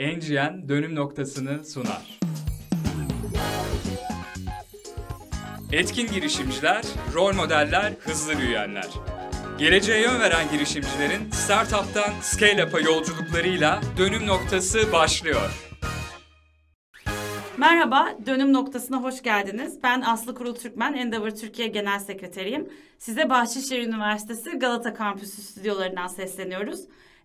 Engien dönüm noktasını sunar. Etkin girişimciler, rol modeller, hızlı büyüyenler. Geleceğe yön veren girişimcilerin startup'tan scale-up'a yolculuklarıyla dönüm noktası başlıyor. Merhaba, Dönüm Noktası'na hoş geldiniz. Ben Aslı Kurul Türkmen, Endeavor Türkiye Genel Sekreteriyim. Size Bahçeşehir Üniversitesi Galata Kampüsü stüdyolarından sesleniyoruz.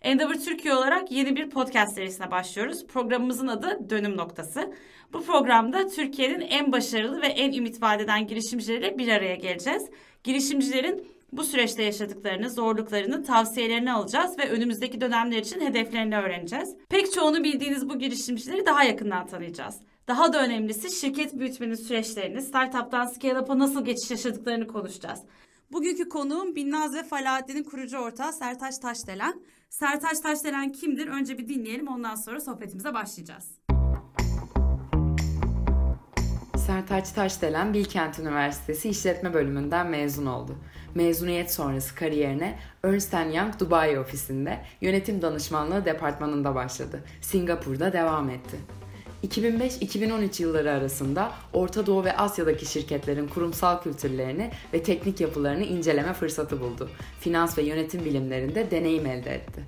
Endeavor Türkiye olarak yeni bir podcast serisine başlıyoruz. Programımızın adı Dönüm Noktası. Bu programda Türkiye'nin en başarılı ve en ümit vadeden girişimcileriyle bir araya geleceğiz. Girişimcilerin bu süreçte yaşadıklarını, zorluklarını, tavsiyelerini alacağız ve önümüzdeki dönemler için hedeflerini öğreneceğiz. Pek çoğunu bildiğiniz bu girişimcileri daha yakından tanıyacağız. Daha da önemlisi şirket büyütmenin süreçlerini, startuptan scale-up'a nasıl geçiş yaşadıklarını konuşacağız. Bugünkü konuğum Binnaz ve Falahattin'in kurucu ortağı Sertaç Taşdelen. Sertaç Taşdelen kimdir? Önce bir dinleyelim ondan sonra sohbetimize başlayacağız. Sertaç Taşdelen Bilkent Üniversitesi İşletme Bölümünden mezun oldu. Mezuniyet sonrası kariyerine Ernst Young Dubai ofisinde yönetim danışmanlığı departmanında başladı. Singapur'da devam etti. 2005-2013 yılları arasında Orta Doğu ve Asya'daki şirketlerin kurumsal kültürlerini ve teknik yapılarını inceleme fırsatı buldu. Finans ve yönetim bilimlerinde deneyim elde etti.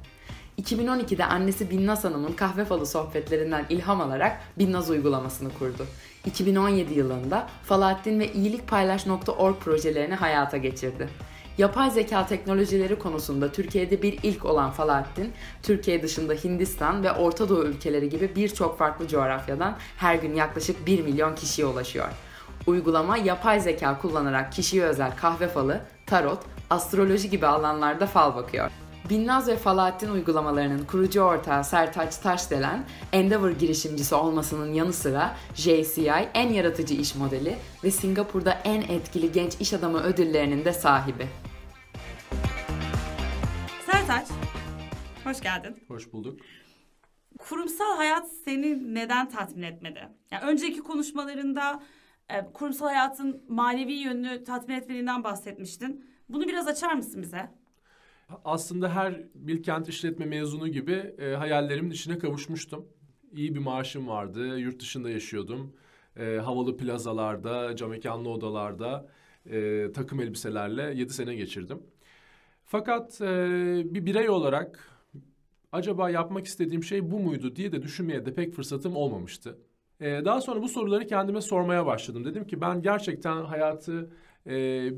2012'de annesi Binnaz Hanım'ın kahve falı sohbetlerinden ilham alarak Binnaz uygulamasını kurdu. 2017 yılında Falahattin ve iyilikpaylaş.org projelerini hayata geçirdi. Yapay zeka teknolojileri konusunda Türkiye'de bir ilk olan Falahattin, Türkiye dışında Hindistan ve Orta Doğu ülkeleri gibi birçok farklı coğrafyadan her gün yaklaşık 1 milyon kişiye ulaşıyor. Uygulama yapay zeka kullanarak kişiye özel kahve falı, tarot, astroloji gibi alanlarda fal bakıyor. Binnaz ve Falahattin uygulamalarının kurucu ortağı Sertaç Taşdelen, Endeavor girişimcisi olmasının yanı sıra JCI en yaratıcı iş modeli ve Singapur'da en etkili genç iş adamı ödüllerinin de sahibi. Sertaç, hoş geldin. Hoş bulduk. Kurumsal hayat seni neden tatmin etmedi? Yani önceki konuşmalarında e, kurumsal hayatın manevi yönünü tatmin etmediğinden bahsetmiştin. Bunu biraz açar mısın bize? Aslında her Bilkent işletme mezunu gibi e, hayallerimin içine kavuşmuştum. İyi bir maaşım vardı, yurt dışında yaşıyordum. E, havalı plazalarda, camekanlı odalarda e, takım elbiselerle yedi sene geçirdim. Fakat e, bir birey olarak acaba yapmak istediğim şey bu muydu diye de düşünmeye de pek fırsatım olmamıştı. E, daha sonra bu soruları kendime sormaya başladım. Dedim ki ben gerçekten hayatı e,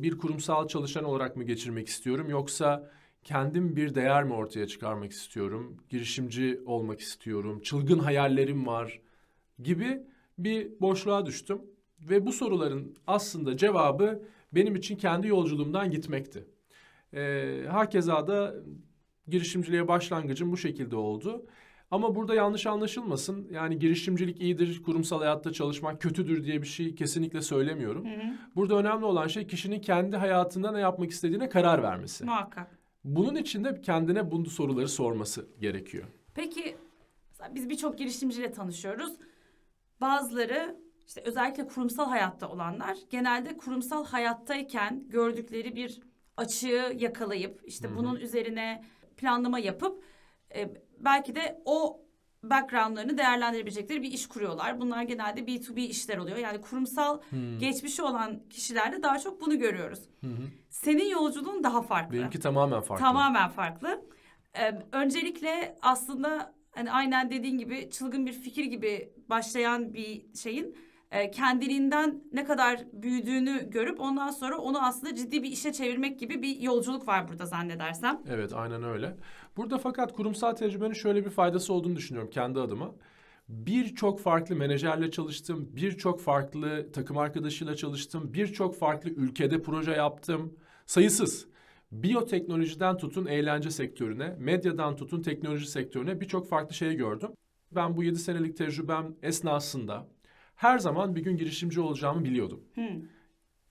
bir kurumsal çalışan olarak mı geçirmek istiyorum yoksa kendim bir değer mi ortaya çıkarmak istiyorum, girişimci olmak istiyorum, çılgın hayallerim var gibi bir boşluğa düştüm. Ve bu soruların aslında cevabı benim için kendi yolculuğumdan gitmekti. E, hakeza da girişimciliğe başlangıcım bu şekilde oldu. Ama burada yanlış anlaşılmasın. Yani girişimcilik iyidir, kurumsal hayatta çalışmak kötüdür diye bir şey kesinlikle söylemiyorum. Hı hı. Burada önemli olan şey kişinin kendi hayatında ne yapmak istediğine karar vermesi. Muhakkak. Bunun için de kendine bu soruları sorması gerekiyor. Peki biz birçok girişimciyle tanışıyoruz. Bazıları işte özellikle kurumsal hayatta olanlar genelde kurumsal hayattayken gördükleri bir açığı yakalayıp işte Hı-hı. bunun üzerine planlama yapıp e, belki de o backgroundlarını değerlendirebilecekleri bir iş kuruyorlar. Bunlar genelde B2B işler oluyor. Yani kurumsal hmm. geçmişi olan kişilerde daha çok bunu görüyoruz. Hmm. Senin yolculuğun daha farklı. Benimki tamamen farklı. Tamamen farklı. Ee, öncelikle aslında hani aynen dediğin gibi çılgın bir fikir gibi başlayan bir şeyin e, kendiliğinden ne kadar büyüdüğünü görüp ondan sonra onu aslında ciddi bir işe çevirmek gibi bir yolculuk var burada zannedersem. Evet aynen öyle. Burada fakat kurumsal tecrübenin şöyle bir faydası olduğunu düşünüyorum kendi adıma. Birçok farklı menajerle çalıştım, birçok farklı takım arkadaşıyla çalıştım, birçok farklı ülkede proje yaptım. Sayısız. Biyoteknolojiden tutun eğlence sektörüne, medyadan tutun teknoloji sektörüne birçok farklı şey gördüm. Ben bu 7 senelik tecrübem esnasında her zaman bir gün girişimci olacağımı biliyordum. Hmm.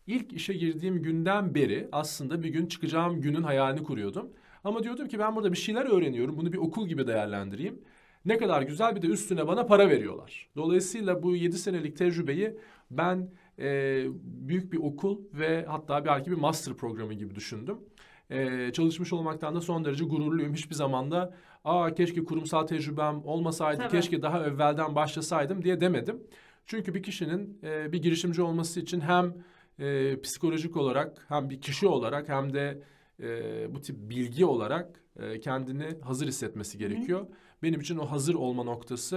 İlk işe girdiğim günden beri aslında bir gün çıkacağım günün hayalini kuruyordum. Ama diyordum ki ben burada bir şeyler öğreniyorum. Bunu bir okul gibi değerlendireyim. Ne kadar güzel bir de üstüne bana para veriyorlar. Dolayısıyla bu 7 senelik tecrübeyi ben e, büyük bir okul ve hatta belki bir master programı gibi düşündüm. E, çalışmış olmaktan da son derece gururluyum. Hiçbir zamanda aa keşke kurumsal tecrübem olmasaydı, Tabii. keşke daha evvelden başlasaydım diye demedim. Çünkü bir kişinin e, bir girişimci olması için hem e, psikolojik olarak hem bir kişi olarak hem de e, bu tip bilgi olarak e, kendini hazır hissetmesi gerekiyor. Hı. Benim için o hazır olma noktası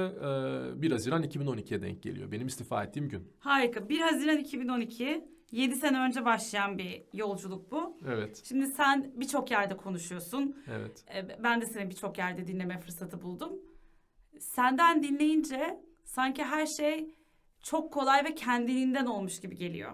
e, 1 Haziran 2012'ye denk geliyor. Benim istifa ettiğim gün. Harika. 1 Haziran 2012 7 sene önce başlayan bir yolculuk bu. Evet. Şimdi sen birçok yerde konuşuyorsun. Evet. E, ben de seni birçok yerde dinleme fırsatı buldum. Senden dinleyince sanki her şey çok kolay ve kendiliğinden olmuş gibi geliyor.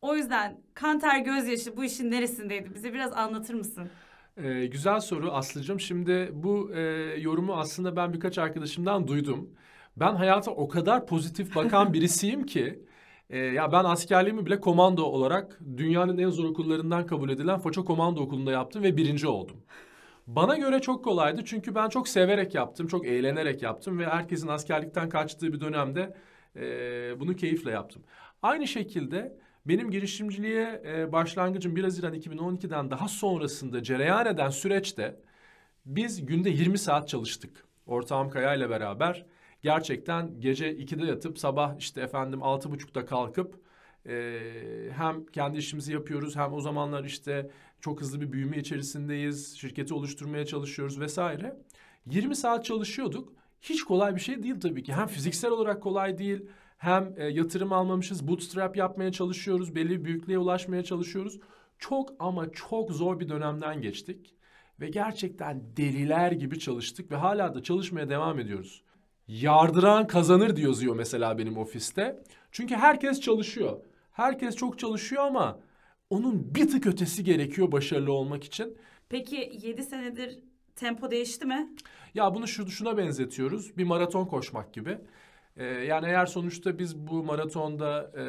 O yüzden kanter gözyaşı bu işin neresindeydi? Bize biraz anlatır mısın? Ee, güzel soru Aslı'cığım. Şimdi bu e, yorumu aslında ben birkaç arkadaşımdan duydum. Ben hayata o kadar pozitif bakan birisiyim ki... E, ya ben askerliğimi bile komando olarak dünyanın en zor okullarından kabul edilen Foça Komando Okulu'nda yaptım ve birinci oldum. Bana göre çok kolaydı çünkü ben çok severek yaptım, çok eğlenerek yaptım ve herkesin askerlikten kaçtığı bir dönemde e, bunu keyifle yaptım. Aynı şekilde benim girişimciliğe e, başlangıcım 1 Haziran 2012'den daha sonrasında cereyan eden süreçte biz günde 20 saat çalıştık. Ortağım Kaya ile beraber gerçekten gece 2'de yatıp sabah işte efendim 6.30'da kalkıp e, hem kendi işimizi yapıyoruz hem o zamanlar işte çok hızlı bir büyüme içerisindeyiz. Şirketi oluşturmaya çalışıyoruz vesaire. 20 saat çalışıyorduk hiç kolay bir şey değil tabii ki. Hem fiziksel olarak kolay değil, hem e, yatırım almamışız, bootstrap yapmaya çalışıyoruz, belli bir büyüklüğe ulaşmaya çalışıyoruz. Çok ama çok zor bir dönemden geçtik ve gerçekten deliler gibi çalıştık ve hala da çalışmaya devam ediyoruz. Yardıran kazanır diyor diyor mesela benim ofiste. Çünkü herkes çalışıyor. Herkes çok çalışıyor ama onun bir tık ötesi gerekiyor başarılı olmak için. Peki 7 senedir tempo değişti mi? Ya bunu şu, şuna benzetiyoruz. Bir maraton koşmak gibi. Ee, yani eğer sonuçta biz bu maratonda e,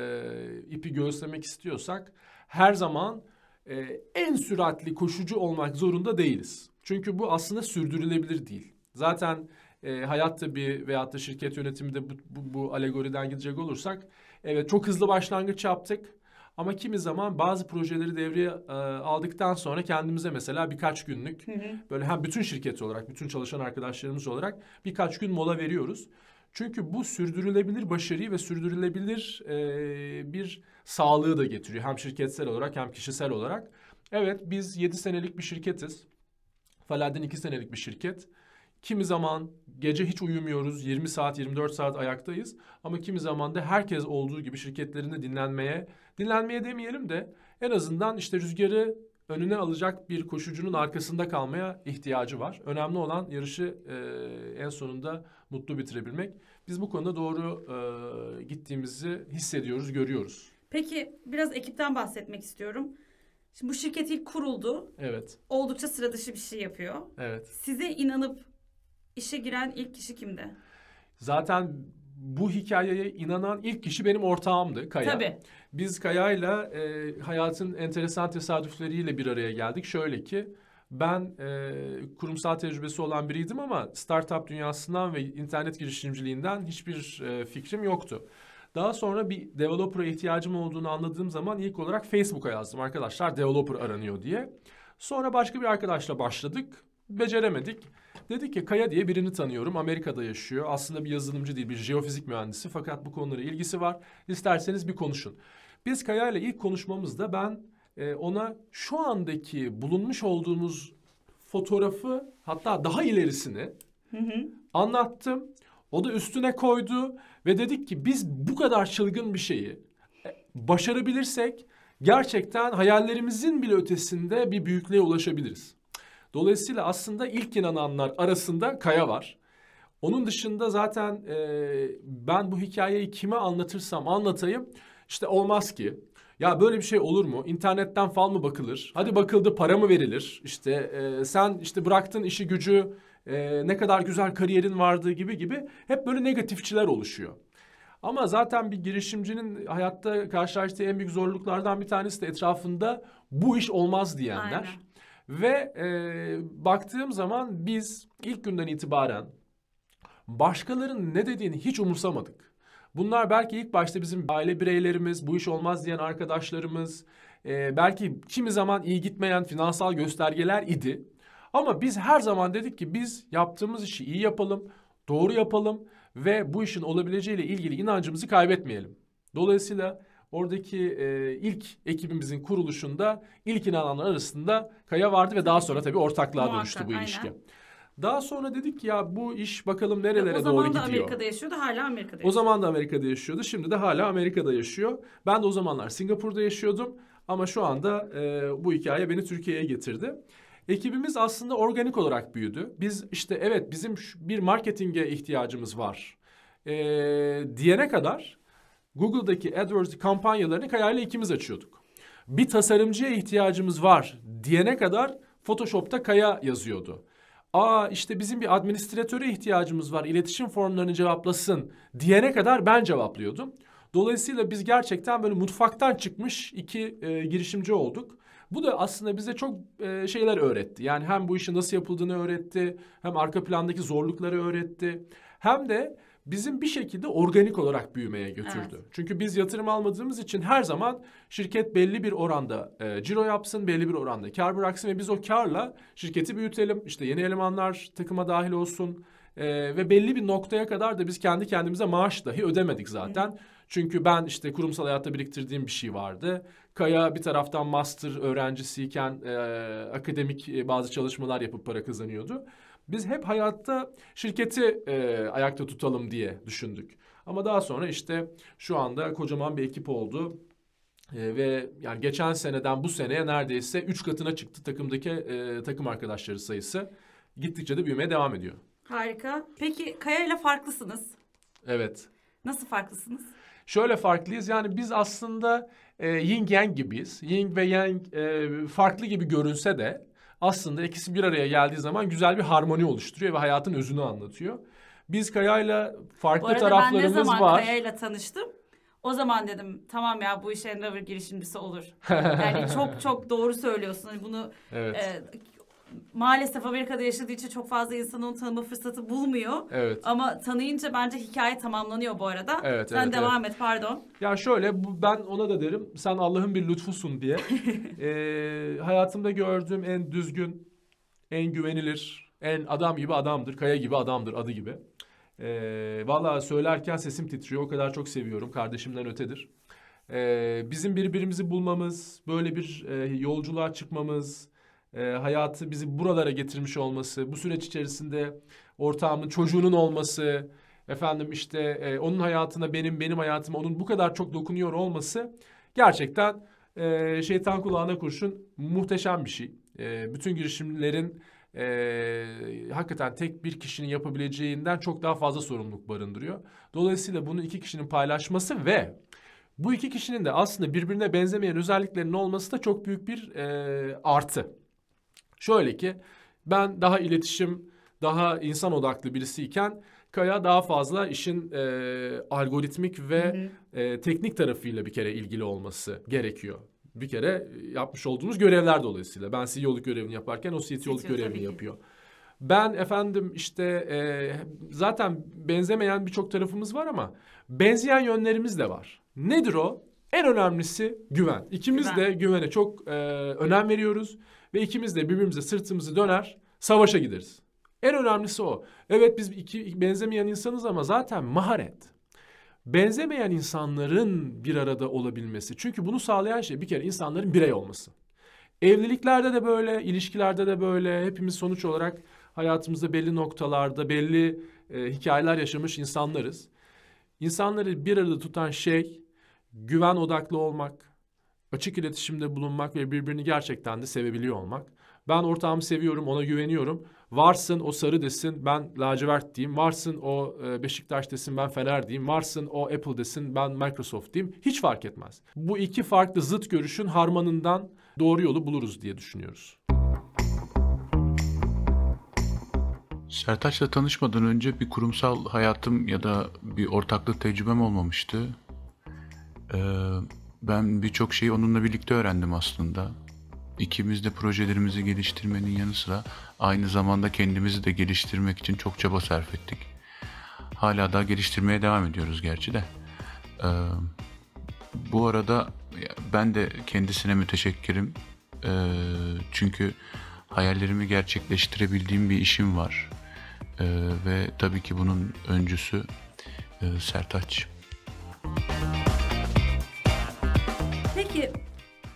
ipi göstermek istiyorsak her zaman e, en süratli koşucu olmak zorunda değiliz. Çünkü bu aslında sürdürülebilir değil. Zaten e, hayatta bir veyahut da şirket yönetiminde bu, bu, bu alegoriden gidecek olursak evet çok hızlı başlangıç yaptık. Ama kimi zaman bazı projeleri devreye e, aldıktan sonra kendimize mesela birkaç günlük hı hı. böyle hem bütün şirket olarak, bütün çalışan arkadaşlarımız olarak birkaç gün mola veriyoruz. Çünkü bu sürdürülebilir başarıyı ve sürdürülebilir e, bir sağlığı da getiriyor. Hem şirketsel olarak hem kişisel olarak. Evet biz 7 senelik bir şirketiz. Faladin 2 senelik bir şirket. Kimi zaman gece hiç uyumuyoruz. 20 saat, 24 saat ayaktayız. Ama kimi zaman da herkes olduğu gibi şirketlerinde dinlenmeye, dinlenmeye demeyelim de en azından işte rüzgarı önüne alacak bir koşucunun arkasında kalmaya ihtiyacı var. Önemli olan yarışı e, en sonunda mutlu bitirebilmek. Biz bu konuda doğru e, gittiğimizi hissediyoruz, görüyoruz. Peki biraz ekipten bahsetmek istiyorum. Şimdi bu şirket ilk kuruldu. Evet. Oldukça sıra dışı bir şey yapıyor. Evet. Size inanıp İşe giren ilk kişi kimdi? Zaten bu hikayeye inanan ilk kişi benim ortağımdı Kaya. Tabii. Biz Kaya'yla e, hayatın enteresan tesadüfleriyle bir araya geldik. Şöyle ki ben e, kurumsal tecrübesi olan biriydim ama startup dünyasından ve internet girişimciliğinden hiçbir e, fikrim yoktu. Daha sonra bir developer'a ihtiyacım olduğunu anladığım zaman ilk olarak Facebook'a yazdım arkadaşlar developer aranıyor diye. Sonra başka bir arkadaşla başladık. Beceremedik. Dedi ki Kaya diye birini tanıyorum. Amerika'da yaşıyor. Aslında bir yazılımcı değil bir jeofizik mühendisi fakat bu konulara ilgisi var. İsterseniz bir konuşun. Biz Kaya ile ilk konuşmamızda ben e, ona şu andaki bulunmuş olduğumuz fotoğrafı hatta daha ilerisini hı hı. anlattım. O da üstüne koydu ve dedik ki biz bu kadar çılgın bir şeyi e, başarabilirsek gerçekten hayallerimizin bile ötesinde bir büyüklüğe ulaşabiliriz. Dolayısıyla aslında ilk inananlar arasında Kaya var. Onun dışında zaten e, ben bu hikayeyi kime anlatırsam anlatayım işte olmaz ki. Ya böyle bir şey olur mu? İnternetten fal mı bakılır? Hadi bakıldı para mı verilir? İşte e, sen işte bıraktın işi gücü e, ne kadar güzel kariyerin vardı gibi gibi hep böyle negatifçiler oluşuyor. Ama zaten bir girişimcinin hayatta karşılaştığı en büyük zorluklardan bir tanesi de etrafında bu iş olmaz diyenler. Aynen. Ve e, baktığım zaman biz ilk günden itibaren başkalarının ne dediğini hiç umursamadık. Bunlar belki ilk başta bizim aile bireylerimiz, bu iş olmaz diyen arkadaşlarımız, e, belki kimi zaman iyi gitmeyen finansal göstergeler idi. Ama biz her zaman dedik ki biz yaptığımız işi iyi yapalım, doğru yapalım ve bu işin olabileceğiyle ilgili inancımızı kaybetmeyelim. Dolayısıyla Oradaki e, ilk ekibimizin kuruluşunda ilk inananlar arasında Kaya vardı ve daha sonra tabii ortaklığa Muhakkak, dönüştü bu ilişki. Aynen. Daha sonra dedik ya bu iş bakalım nerelere doğru gidiyor. O zaman da gidiyor. Amerika'da yaşıyordu hala Amerika'da yaşıyor. O zaman da Amerika'da yaşıyordu şimdi de hala Amerika'da yaşıyor. Ben de o zamanlar Singapur'da yaşıyordum ama şu anda e, bu hikaye beni Türkiye'ye getirdi. Ekibimiz aslında organik olarak büyüdü. Biz işte evet bizim bir marketinge ihtiyacımız var e, diyene kadar Google'daki AdWords kampanyalarını Kaya ile ikimiz açıyorduk. Bir tasarımcıya ihtiyacımız var diyene kadar Photoshop'ta Kaya yazıyordu. Aa işte bizim bir administratöre ihtiyacımız var iletişim formlarını cevaplasın diyene kadar ben cevaplıyordum. Dolayısıyla biz gerçekten böyle mutfaktan çıkmış iki e, girişimci olduk. Bu da aslında bize çok e, şeyler öğretti. Yani hem bu işin nasıl yapıldığını öğretti, hem arka plandaki zorlukları öğretti. Hem de bizim bir şekilde organik olarak büyümeye götürdü. Evet. Çünkü biz yatırım almadığımız için her zaman şirket belli bir oranda e, ciro yapsın, belli bir oranda kar bıraksın ve biz o karla şirketi büyütelim. İşte yeni elemanlar takıma dahil olsun e, ve belli bir noktaya kadar da biz kendi kendimize maaş dahi ödemedik zaten. Hı. Çünkü ben işte kurumsal hayatta biriktirdiğim bir şey vardı. Kaya bir taraftan master öğrencisiyken e, akademik e, bazı çalışmalar yapıp para kazanıyordu. Biz hep hayatta şirketi e, ayakta tutalım diye düşündük. Ama daha sonra işte şu anda kocaman bir ekip oldu. E, ve yani geçen seneden bu seneye neredeyse üç katına çıktı takımdaki e, takım arkadaşları sayısı. Gittikçe de büyümeye devam ediyor. Harika. Peki Kaya ile farklısınız. Evet. Nasıl farklısınız? Şöyle farklıyız yani biz aslında e, yin yang gibiyiz. Yin ve yang e, farklı gibi görünse de aslında ikisi bir araya geldiği zaman güzel bir harmoni oluşturuyor ve hayatın özünü anlatıyor. Biz Kaya'yla farklı taraflarımız var. Bu arada ben ne zaman var. Kaya'yla tanıştım? O zaman dedim tamam ya bu iş Endeavor girişimcisi olur. Yani çok çok doğru söylüyorsun. Hani bunu evet. e, maalesef Amerika'da yaşadığı için çok fazla insan onu tanıma fırsatı bulmuyor. Evet. Ama tanıyınca bence hikaye tamamlanıyor bu arada. Evet, sen evet, devam evet. et pardon. Ya şöyle ben ona da derim sen Allah'ın bir lütfusun diye. ee, hayatımda gördüğüm en düzgün, en güvenilir, en adam gibi adamdır. Kaya gibi adamdır adı gibi. Ee, Valla söylerken sesim titriyor. O kadar çok seviyorum. Kardeşimden ötedir. Ee, bizim birbirimizi bulmamız, böyle bir e, yolculuğa çıkmamız e, hayatı bizi buralara getirmiş olması, bu süreç içerisinde ortağımın çocuğunun olması, efendim işte e, onun hayatına benim, benim hayatıma onun bu kadar çok dokunuyor olması gerçekten e, şeytan kulağına kurşun muhteşem bir şey. E, bütün girişimlerin e, hakikaten tek bir kişinin yapabileceğinden çok daha fazla sorumluluk barındırıyor. Dolayısıyla bunu iki kişinin paylaşması ve bu iki kişinin de aslında birbirine benzemeyen özelliklerinin olması da çok büyük bir e, artı. Şöyle ki ben daha iletişim, daha insan odaklı birisiyken Kaya daha fazla işin e, algoritmik ve E, teknik tarafıyla bir kere ilgili olması gerekiyor. Bir kere yapmış olduğumuz görevler dolayısıyla. Ben CEO'luk görevini yaparken o CTO'luk e Seçiyor, görevini yapıyor. Ben efendim işte e, zaten benzemeyen birçok tarafımız var ama benzeyen yönlerimiz de var. Nedir o? En önemlisi güven. İkimiz güven. de güvene çok e, önem veriyoruz. Ve ikimiz de birbirimize sırtımızı döner savaşa gideriz. En önemlisi o. Evet biz iki benzemeyen insanız ama zaten maharet. Benzemeyen insanların bir arada olabilmesi. Çünkü bunu sağlayan şey bir kere insanların birey olması. Evliliklerde de böyle, ilişkilerde de böyle. Hepimiz sonuç olarak hayatımızda belli noktalarda, belli e, hikayeler yaşamış insanlarız. İnsanları bir arada tutan şey güven odaklı olmak, açık iletişimde bulunmak ve birbirini gerçekten de sevebiliyor olmak. Ben ortağımı seviyorum, ona güveniyorum. Varsın o sarı desin, ben lacivert diyeyim. Varsın o e, Beşiktaş desin, ben Fener diyeyim. Varsın o Apple desin, ben Microsoft diyeyim. Hiç fark etmez. Bu iki farklı zıt görüşün harmanından doğru yolu buluruz diye düşünüyoruz. Sertaç'la tanışmadan önce bir kurumsal hayatım ya da bir ortaklık tecrübem olmamıştı. Ee, ben birçok şeyi onunla birlikte öğrendim aslında. İkimiz de projelerimizi geliştirmenin yanı sıra aynı zamanda kendimizi de geliştirmek için çok çaba sarf ettik. Hala daha geliştirmeye devam ediyoruz gerçi de. Ee, bu arada ben de kendisine müteşekkirim. Ee, çünkü hayallerimi gerçekleştirebildiğim bir işim var. Ee, ve tabii ki bunun öncüsü e, Sertaç.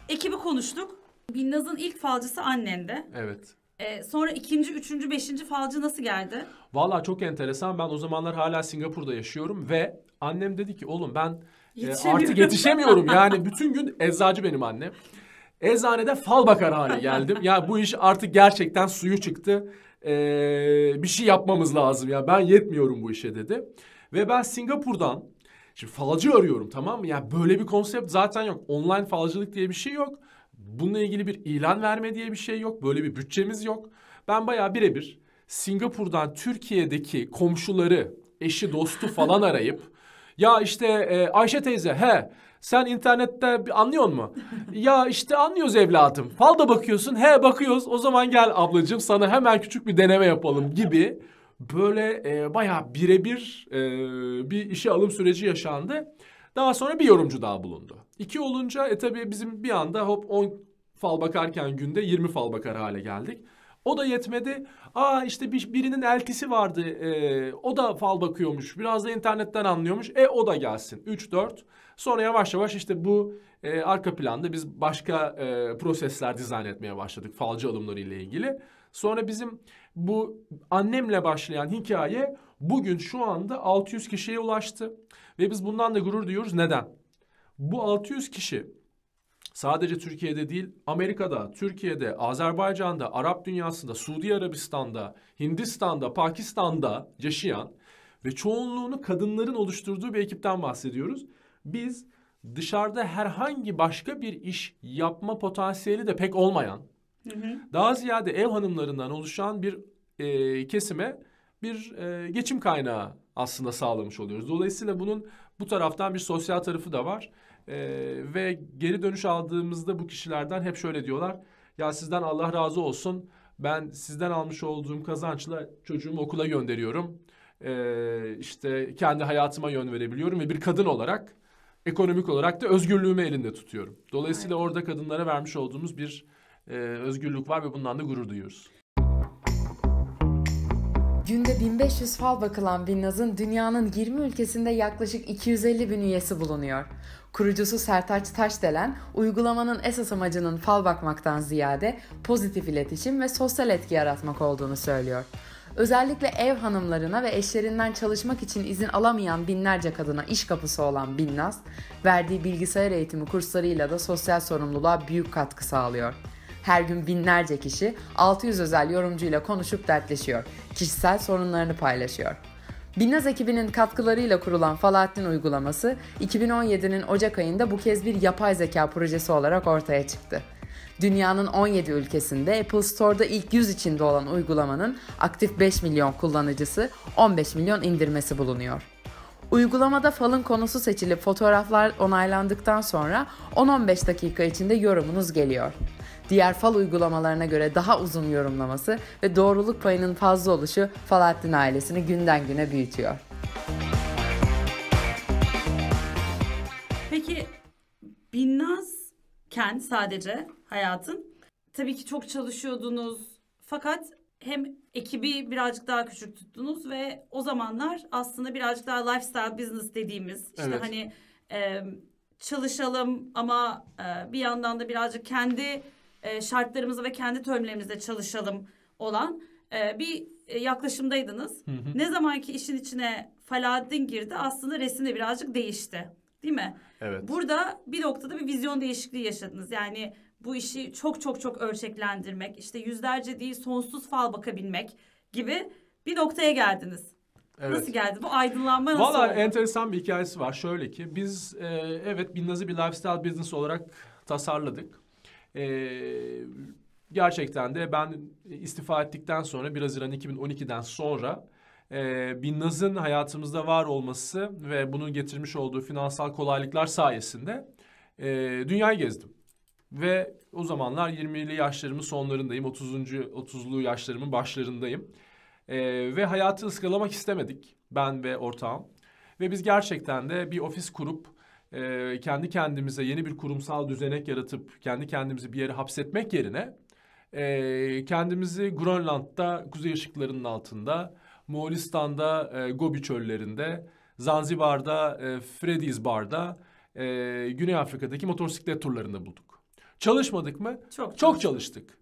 Ekibi konuştuk. Binnaz'ın ilk falcısı annende. Evet. Ee, sonra ikinci, üçüncü, beşinci falcı nasıl geldi? Valla çok enteresan. Ben o zamanlar hala Singapur'da yaşıyorum ve annem dedi ki oğlum ben e, artık yetişemiyorum. yani bütün gün eczacı benim annem. Eczanede fal bakar hale geldim. ya yani bu iş artık gerçekten suyu çıktı. Ee, bir şey yapmamız lazım ya. Ben yetmiyorum bu işe dedi. Ve ben Singapur'dan Şimdi falacı arıyorum tamam mı? Yani böyle bir konsept zaten yok. Online falcılık diye bir şey yok. Bununla ilgili bir ilan verme diye bir şey yok. Böyle bir bütçemiz yok. Ben bayağı birebir Singapur'dan Türkiye'deki komşuları, eşi, dostu falan arayıp ya işte e, Ayşe teyze he sen internette anlıyor mu? ya işte anlıyoruz evladım. Fal da bakıyorsun. He bakıyoruz. O zaman gel ablacığım sana hemen küçük bir deneme yapalım gibi böyle e, bayağı birebir e, bir işe alım süreci yaşandı. Daha sonra bir yorumcu daha bulundu. İki olunca e tabii bizim bir anda hop 10 fal bakarken günde 20 fal bakar hale geldik. O da yetmedi. Aa işte bir, birinin eltisi vardı. E, o da fal bakıyormuş. Biraz da internetten anlıyormuş. E o da gelsin. 3-4. Sonra yavaş yavaş işte bu e, arka planda biz başka e, prosesler dizayn etmeye başladık falcı alımları ile ilgili. Sonra bizim bu annemle başlayan hikaye bugün şu anda 600 kişiye ulaştı. Ve biz bundan da gurur duyuyoruz. Neden? Bu 600 kişi sadece Türkiye'de değil Amerika'da, Türkiye'de, Azerbaycan'da, Arap dünyasında, Suudi Arabistan'da, Hindistan'da, Pakistan'da yaşayan ve çoğunluğunu kadınların oluşturduğu bir ekipten bahsediyoruz. Biz dışarıda herhangi başka bir iş yapma potansiyeli de pek olmayan Hı hı. Daha ziyade ev hanımlarından oluşan bir e, kesime bir e, geçim kaynağı aslında sağlamış oluyoruz. Dolayısıyla bunun bu taraftan bir sosyal tarafı da var. E, ve geri dönüş aldığımızda bu kişilerden hep şöyle diyorlar. Ya sizden Allah razı olsun. Ben sizden almış olduğum kazançla çocuğumu okula gönderiyorum. E, işte kendi hayatıma yön verebiliyorum ve bir kadın olarak ekonomik olarak da özgürlüğümü elinde tutuyorum. Dolayısıyla orada kadınlara vermiş olduğumuz bir ee, özgürlük var ve bundan da gurur duyuyoruz. Günde 1500 fal bakılan Binnaz'ın dünyanın 20 ülkesinde yaklaşık 250 bin üyesi bulunuyor. Kurucusu Sertaç Taşdelen, uygulamanın esas amacının fal bakmaktan ziyade pozitif iletişim ve sosyal etki yaratmak olduğunu söylüyor. Özellikle ev hanımlarına ve eşlerinden çalışmak için izin alamayan binlerce kadına iş kapısı olan Binnaz, verdiği bilgisayar eğitimi kurslarıyla da sosyal sorumluluğa büyük katkı sağlıyor her gün binlerce kişi 600 özel yorumcuyla konuşup dertleşiyor, kişisel sorunlarını paylaşıyor. Binnaz ekibinin katkılarıyla kurulan Falahattin uygulaması 2017'nin Ocak ayında bu kez bir yapay zeka projesi olarak ortaya çıktı. Dünyanın 17 ülkesinde Apple Store'da ilk 100 içinde olan uygulamanın aktif 5 milyon kullanıcısı 15 milyon indirmesi bulunuyor. Uygulamada falın konusu seçilip fotoğraflar onaylandıktan sonra 10-15 dakika içinde yorumunuz geliyor diğer fal uygulamalarına göre daha uzun yorumlaması ve doğruluk payının fazla oluşu Falahattin ailesini günden güne büyütüyor. Peki Binnazken sadece hayatın tabii ki çok çalışıyordunuz fakat hem ekibi birazcık daha küçük tuttunuz ve o zamanlar aslında birazcık daha lifestyle business dediğimiz işte evet. hani e, çalışalım ama e, bir yandan da birazcık kendi e, şartlarımızı ve kendi terimlerimizle çalışalım olan e, bir e, yaklaşımdaydınız. Hı hı. Ne zaman ki işin içine Falahattin girdi aslında resim de birazcık değişti. Değil mi? Evet. Burada bir noktada bir vizyon değişikliği yaşadınız. Yani bu işi çok çok çok ölçeklendirmek, işte yüzlerce değil sonsuz fal bakabilmek gibi bir noktaya geldiniz. Evet. Nasıl geldi? Bu aydınlanma nasıl Valla enteresan bir hikayesi var. Şöyle ki biz e, evet Binnazi bir lifestyle business olarak tasarladık. Eee gerçekten de ben istifa ettikten sonra 1 Haziran 2012'den sonra e, Binnaz'ın hayatımızda var olması ve bunun getirmiş olduğu finansal kolaylıklar sayesinde e, dünyayı gezdim. Ve o zamanlar 20'li yaşlarımın sonlarındayım, 30. 30'lu yaşlarımın başlarındayım. E, ve hayatı ıskalamak istemedik ben ve ortağım. Ve biz gerçekten de bir ofis kurup e, kendi kendimize yeni bir kurumsal düzenek yaratıp kendi kendimizi bir yere hapsetmek yerine e, kendimizi Grönland'da kuzey ışıklarının altında, Moğolistan'da e, Gobi çöllerinde, Zanzibar'da e, Freddy's Bar'da, e, Güney Afrika'daki motosiklet turlarında bulduk. Çalışmadık mı? Çok, çalıştık. çalıştık.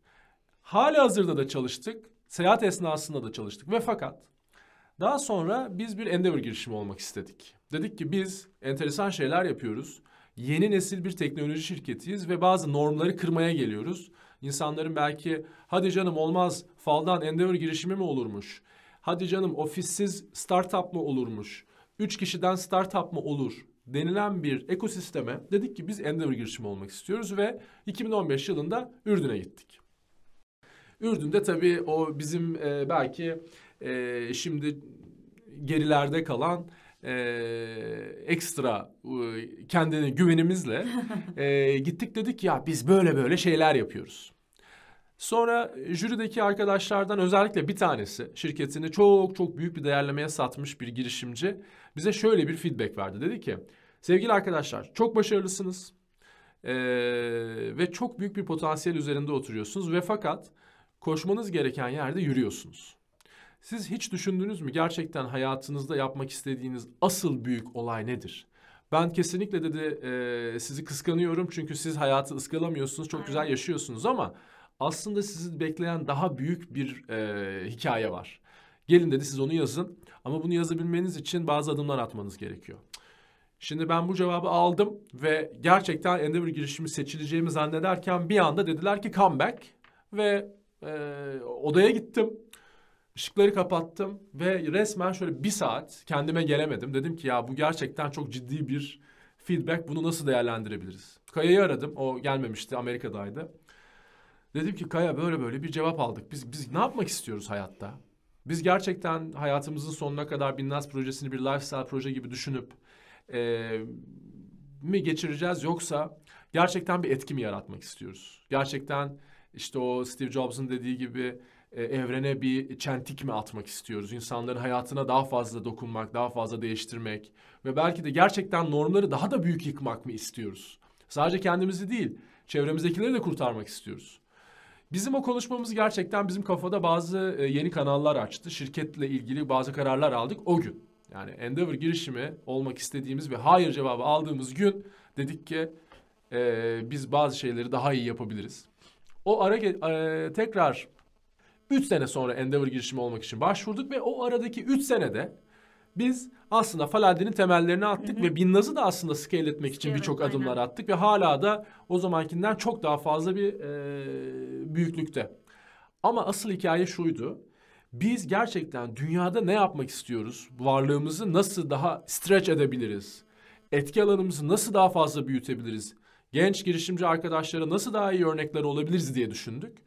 Hali hazırda da çalıştık. Seyahat esnasında da çalıştık ve fakat daha sonra biz bir Endeavor girişimi olmak istedik. Dedik ki biz enteresan şeyler yapıyoruz. Yeni nesil bir teknoloji şirketiyiz ve bazı normları kırmaya geliyoruz. İnsanların belki hadi canım olmaz faldan Endeavor girişimi mi olurmuş? Hadi canım ofissiz startup mı olurmuş? Üç kişiden startup mı olur? denilen bir ekosisteme dedik ki biz Endeavor girişimi olmak istiyoruz ve 2015 yılında Ürdün'e gittik. Ürdün'de tabii o bizim e, belki e, şimdi gerilerde kalan e, ekstra e, kendini güvenimizle e, gittik dedik ya biz böyle böyle şeyler yapıyoruz. Sonra jürideki arkadaşlardan özellikle bir tanesi şirketini çok çok büyük bir değerlemeye satmış bir girişimci bize şöyle bir feedback verdi. Dedi ki sevgili arkadaşlar çok başarılısınız ee, ve çok büyük bir potansiyel üzerinde oturuyorsunuz ve fakat koşmanız gereken yerde yürüyorsunuz. Siz hiç düşündünüz mü gerçekten hayatınızda yapmak istediğiniz asıl büyük olay nedir? Ben kesinlikle dedi e, sizi kıskanıyorum çünkü siz hayatı ıskalamıyorsunuz, çok güzel yaşıyorsunuz ama aslında sizi bekleyen daha büyük bir e, hikaye var. Gelin dedi siz onu yazın ama bunu yazabilmeniz için bazı adımlar atmanız gerekiyor. Şimdi ben bu cevabı aldım ve gerçekten Endeavor girişimi seçileceğimi zannederken bir anda dediler ki comeback ve e, odaya gittim Işıkları kapattım ve resmen şöyle bir saat kendime gelemedim. Dedim ki ya bu gerçekten çok ciddi bir feedback. Bunu nasıl değerlendirebiliriz? Kaya'yı aradım. O gelmemişti. Amerika'daydı. Dedim ki Kaya böyle böyle bir cevap aldık. Biz biz ne yapmak istiyoruz hayatta? Biz gerçekten hayatımızın sonuna kadar Binnaz projesini bir lifestyle proje gibi düşünüp e, mi geçireceğiz yoksa gerçekten bir etki mi yaratmak istiyoruz? Gerçekten işte o Steve Jobs'un dediği gibi e, evrene bir çentik mi atmak istiyoruz? İnsanların hayatına daha fazla dokunmak, daha fazla değiştirmek ve belki de gerçekten normları daha da büyük yıkmak mı istiyoruz? Sadece kendimizi değil, çevremizdekileri de kurtarmak istiyoruz. Bizim o konuşmamız gerçekten bizim kafada bazı e, yeni kanallar açtı. Şirketle ilgili bazı kararlar aldık o gün. Yani Endeavor girişimi olmak istediğimiz ve hayır cevabı aldığımız gün dedik ki e, biz bazı şeyleri daha iyi yapabiliriz. O ara e, tekrar 3 sene sonra Endeavor girişimi olmak için başvurduk ve o aradaki 3 senede biz aslında Faladin'in temellerini attık hı hı. ve Binnaz'ı da aslında scale etmek için birçok adımlar attık ve hala da o zamankinden çok daha fazla bir e, büyüklükte. Ama asıl hikaye şuydu. Biz gerçekten dünyada ne yapmak istiyoruz? Varlığımızı nasıl daha stretch edebiliriz? Etki alanımızı nasıl daha fazla büyütebiliriz? Genç girişimci arkadaşlara nasıl daha iyi örnekler olabiliriz diye düşündük.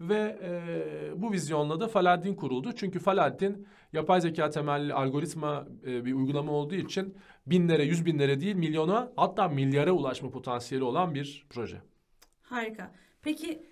Ve e, bu vizyonla da Faladdin kuruldu. Çünkü Faladdin yapay zeka temelli algoritma e, bir uygulama olduğu için binlere, yüz binlere değil milyona hatta milyara ulaşma potansiyeli olan bir proje. Harika. Peki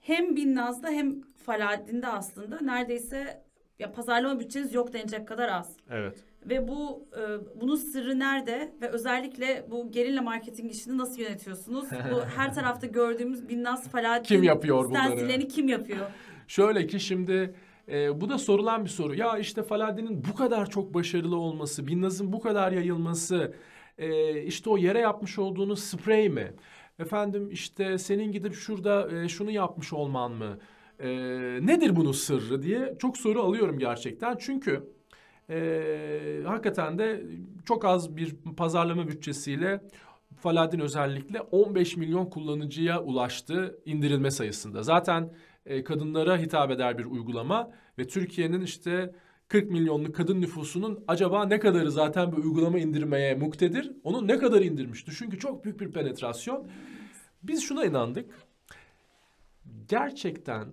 hem Binnaz'da hem Faladdin'de aslında neredeyse ya pazarlama bütçeniz yok denecek kadar az. Evet ve bu e, bunun sırrı nerede ve özellikle bu gerilla marketing işini nasıl yönetiyorsunuz? bu her tarafta gördüğümüz Binnaz Falahattin kim yapıyor bunları? kim yapıyor? Şöyle ki şimdi e, bu da sorulan bir soru. Ya işte Falahattin'in bu kadar çok başarılı olması, Binnaz'ın bu kadar yayılması, e, işte o yere yapmış olduğunuz sprey mi? Efendim işte senin gidip şurada e, şunu yapmış olman mı? E, nedir bunun sırrı diye çok soru alıyorum gerçekten. Çünkü e, hakikaten de çok az bir pazarlama bütçesiyle Faladin özellikle 15 milyon kullanıcıya ulaştı indirilme sayısında. Zaten e, kadınlara hitap eder bir uygulama ve Türkiye'nin işte 40 milyonluk kadın nüfusunun acaba ne kadarı zaten bir uygulama indirmeye muktedir? Onu ne kadar indirmişti? Çünkü çok büyük bir penetrasyon. Biz şuna inandık. Gerçekten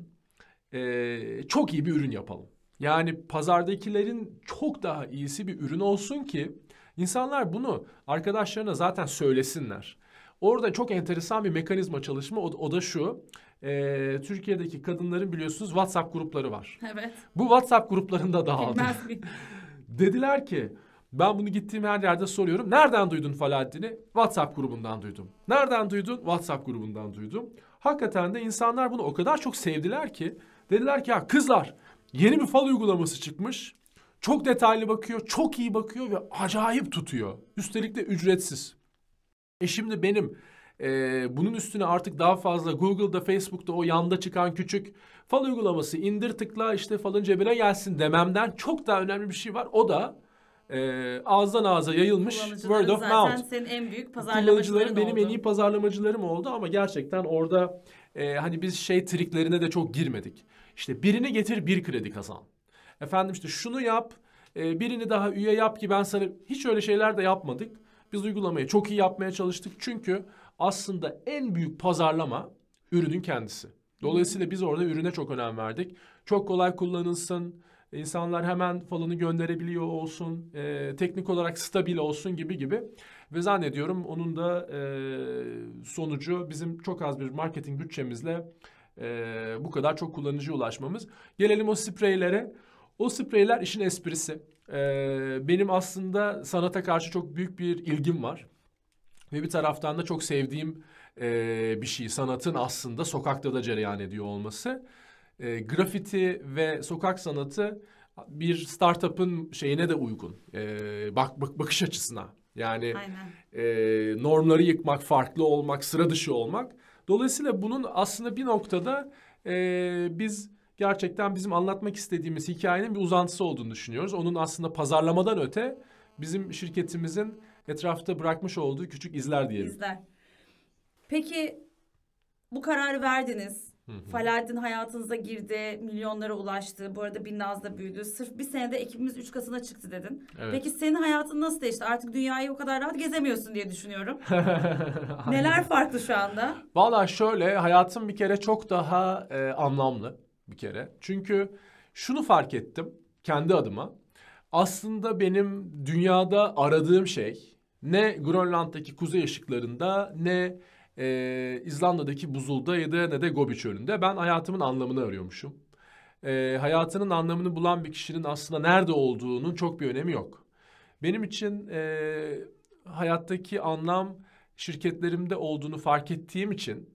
e, çok iyi bir ürün yapalım. Yani pazardakilerin çok daha iyisi bir ürün olsun ki insanlar bunu arkadaşlarına zaten söylesinler. Orada çok enteresan bir mekanizma çalışma o, o da şu. E, Türkiye'deki kadınların biliyorsunuz WhatsApp grupları var. Evet. Bu WhatsApp gruplarında dağıldı. Dediler ki ben bunu gittiğim her yerde soruyorum. Nereden duydun Falahattin'i? WhatsApp grubundan duydum. Nereden duydun? WhatsApp grubundan duydum. Hakikaten de insanlar bunu o kadar çok sevdiler ki dediler ki ya kızlar Yeni bir fal uygulaması çıkmış. Çok detaylı bakıyor, çok iyi bakıyor ve acayip tutuyor. Üstelik de ücretsiz. E şimdi benim e, bunun üstüne artık daha fazla Google'da, Facebook'ta o yanda çıkan küçük fal uygulaması indir tıkla işte falın cebine gelsin dememden çok daha önemli bir şey var. O da e, ağızdan ağza yayılmış word of mouth. senin en büyük pazarlamacıların benim en iyi pazarlamacılarım oldu ama gerçekten orada e, hani biz şey triklerine de çok girmedik. İşte birini getir bir kredi kazan. Efendim işte şunu yap, e, birini daha üye yap ki ben sana hiç öyle şeyler de yapmadık. Biz uygulamayı çok iyi yapmaya çalıştık. Çünkü aslında en büyük pazarlama ürünün kendisi. Dolayısıyla biz orada ürüne çok önem verdik. Çok kolay kullanılsın, insanlar hemen falanı gönderebiliyor olsun, e, teknik olarak stabil olsun gibi gibi. Ve zannediyorum onun da e, sonucu bizim çok az bir marketing bütçemizle e, bu kadar çok kullanıcı ulaşmamız. Gelelim o spreylere. O spreyler işin esprisi. Ee, benim aslında sanata karşı çok büyük bir ilgim var. Ve bir taraftan da çok sevdiğim e, bir şey. Sanatın aslında sokakta da cereyan ediyor olması. E, grafiti ve sokak sanatı bir startup'ın şeyine de uygun. E, bak, bak bakış açısına. Yani e, normları yıkmak, farklı olmak, sıra dışı olmak Dolayısıyla bunun aslında bir noktada e, biz gerçekten bizim anlatmak istediğimiz hikayenin bir uzantısı olduğunu düşünüyoruz. Onun aslında pazarlamadan öte bizim şirketimizin etrafta bırakmış olduğu küçük izler diyelim. İzler. Peki bu kararı verdiniz. Falahattin hayatınıza girdi, milyonlara ulaştı. Bu arada Binnaz da büyüdü. Sırf bir senede ekibimiz üç katına çıktı dedin. Evet. Peki senin hayatın nasıl değişti? Artık dünyayı o kadar rahat gezemiyorsun diye düşünüyorum. Neler farklı şu anda? Valla şöyle, hayatım bir kere çok daha e, anlamlı bir kere. Çünkü şunu fark ettim kendi adıma. Aslında benim dünyada aradığım şey ne Grönland'daki kuzey ışıklarında ne e, İzlanda'daki buzulda ya da ne de Gobi çölünde ben hayatımın anlamını arıyormuşum. E, hayatının anlamını bulan bir kişinin aslında nerede olduğunun çok bir önemi yok. Benim için e, hayattaki anlam şirketlerimde olduğunu fark ettiğim için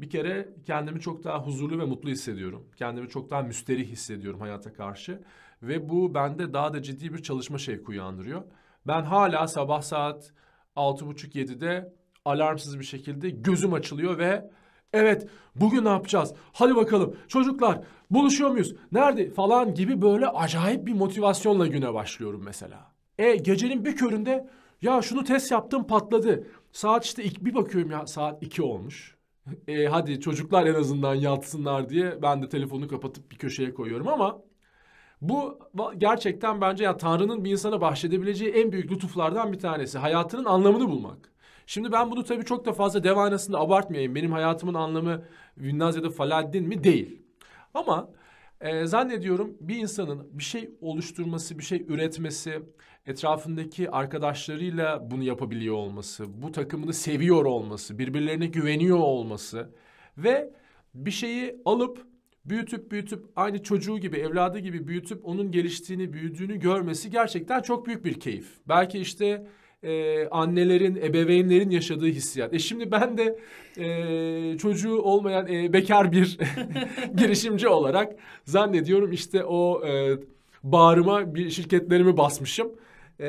bir kere kendimi çok daha huzurlu ve mutlu hissediyorum. Kendimi çok daha müsterih hissediyorum hayata karşı. Ve bu bende daha da ciddi bir çalışma şevki uyandırıyor. Ben hala sabah saat 6.30-7'de alarmsız bir şekilde gözüm açılıyor ve evet bugün ne yapacağız? Hadi bakalım çocuklar buluşuyor muyuz? Nerede falan gibi böyle acayip bir motivasyonla güne başlıyorum mesela. E gecenin bir köründe ya şunu test yaptım patladı. Saat işte ilk bir bakıyorum ya saat iki olmuş. E, hadi çocuklar en azından yatsınlar diye ben de telefonu kapatıp bir köşeye koyuyorum ama bu gerçekten bence ya Tanrı'nın bir insana bahşedebileceği en büyük lütuflardan bir tanesi. Hayatının anlamını bulmak. Şimdi ben bunu tabii çok da fazla dev aynasında abartmayayım. Benim hayatımın anlamı Vinnaz ya da Faladdin mi? Değil. Ama e, zannediyorum bir insanın bir şey oluşturması, bir şey üretmesi, etrafındaki arkadaşlarıyla bunu yapabiliyor olması, bu takımını seviyor olması, birbirlerine güveniyor olması ve bir şeyi alıp büyütüp büyütüp aynı çocuğu gibi, evladı gibi büyütüp onun geliştiğini, büyüdüğünü görmesi gerçekten çok büyük bir keyif. Belki işte e, annelerin, ebeveynlerin yaşadığı hissiyat. E şimdi ben de e, çocuğu olmayan e, bekar bir girişimci olarak zannediyorum işte o e, bağrıma bir şirketlerimi basmışım. E,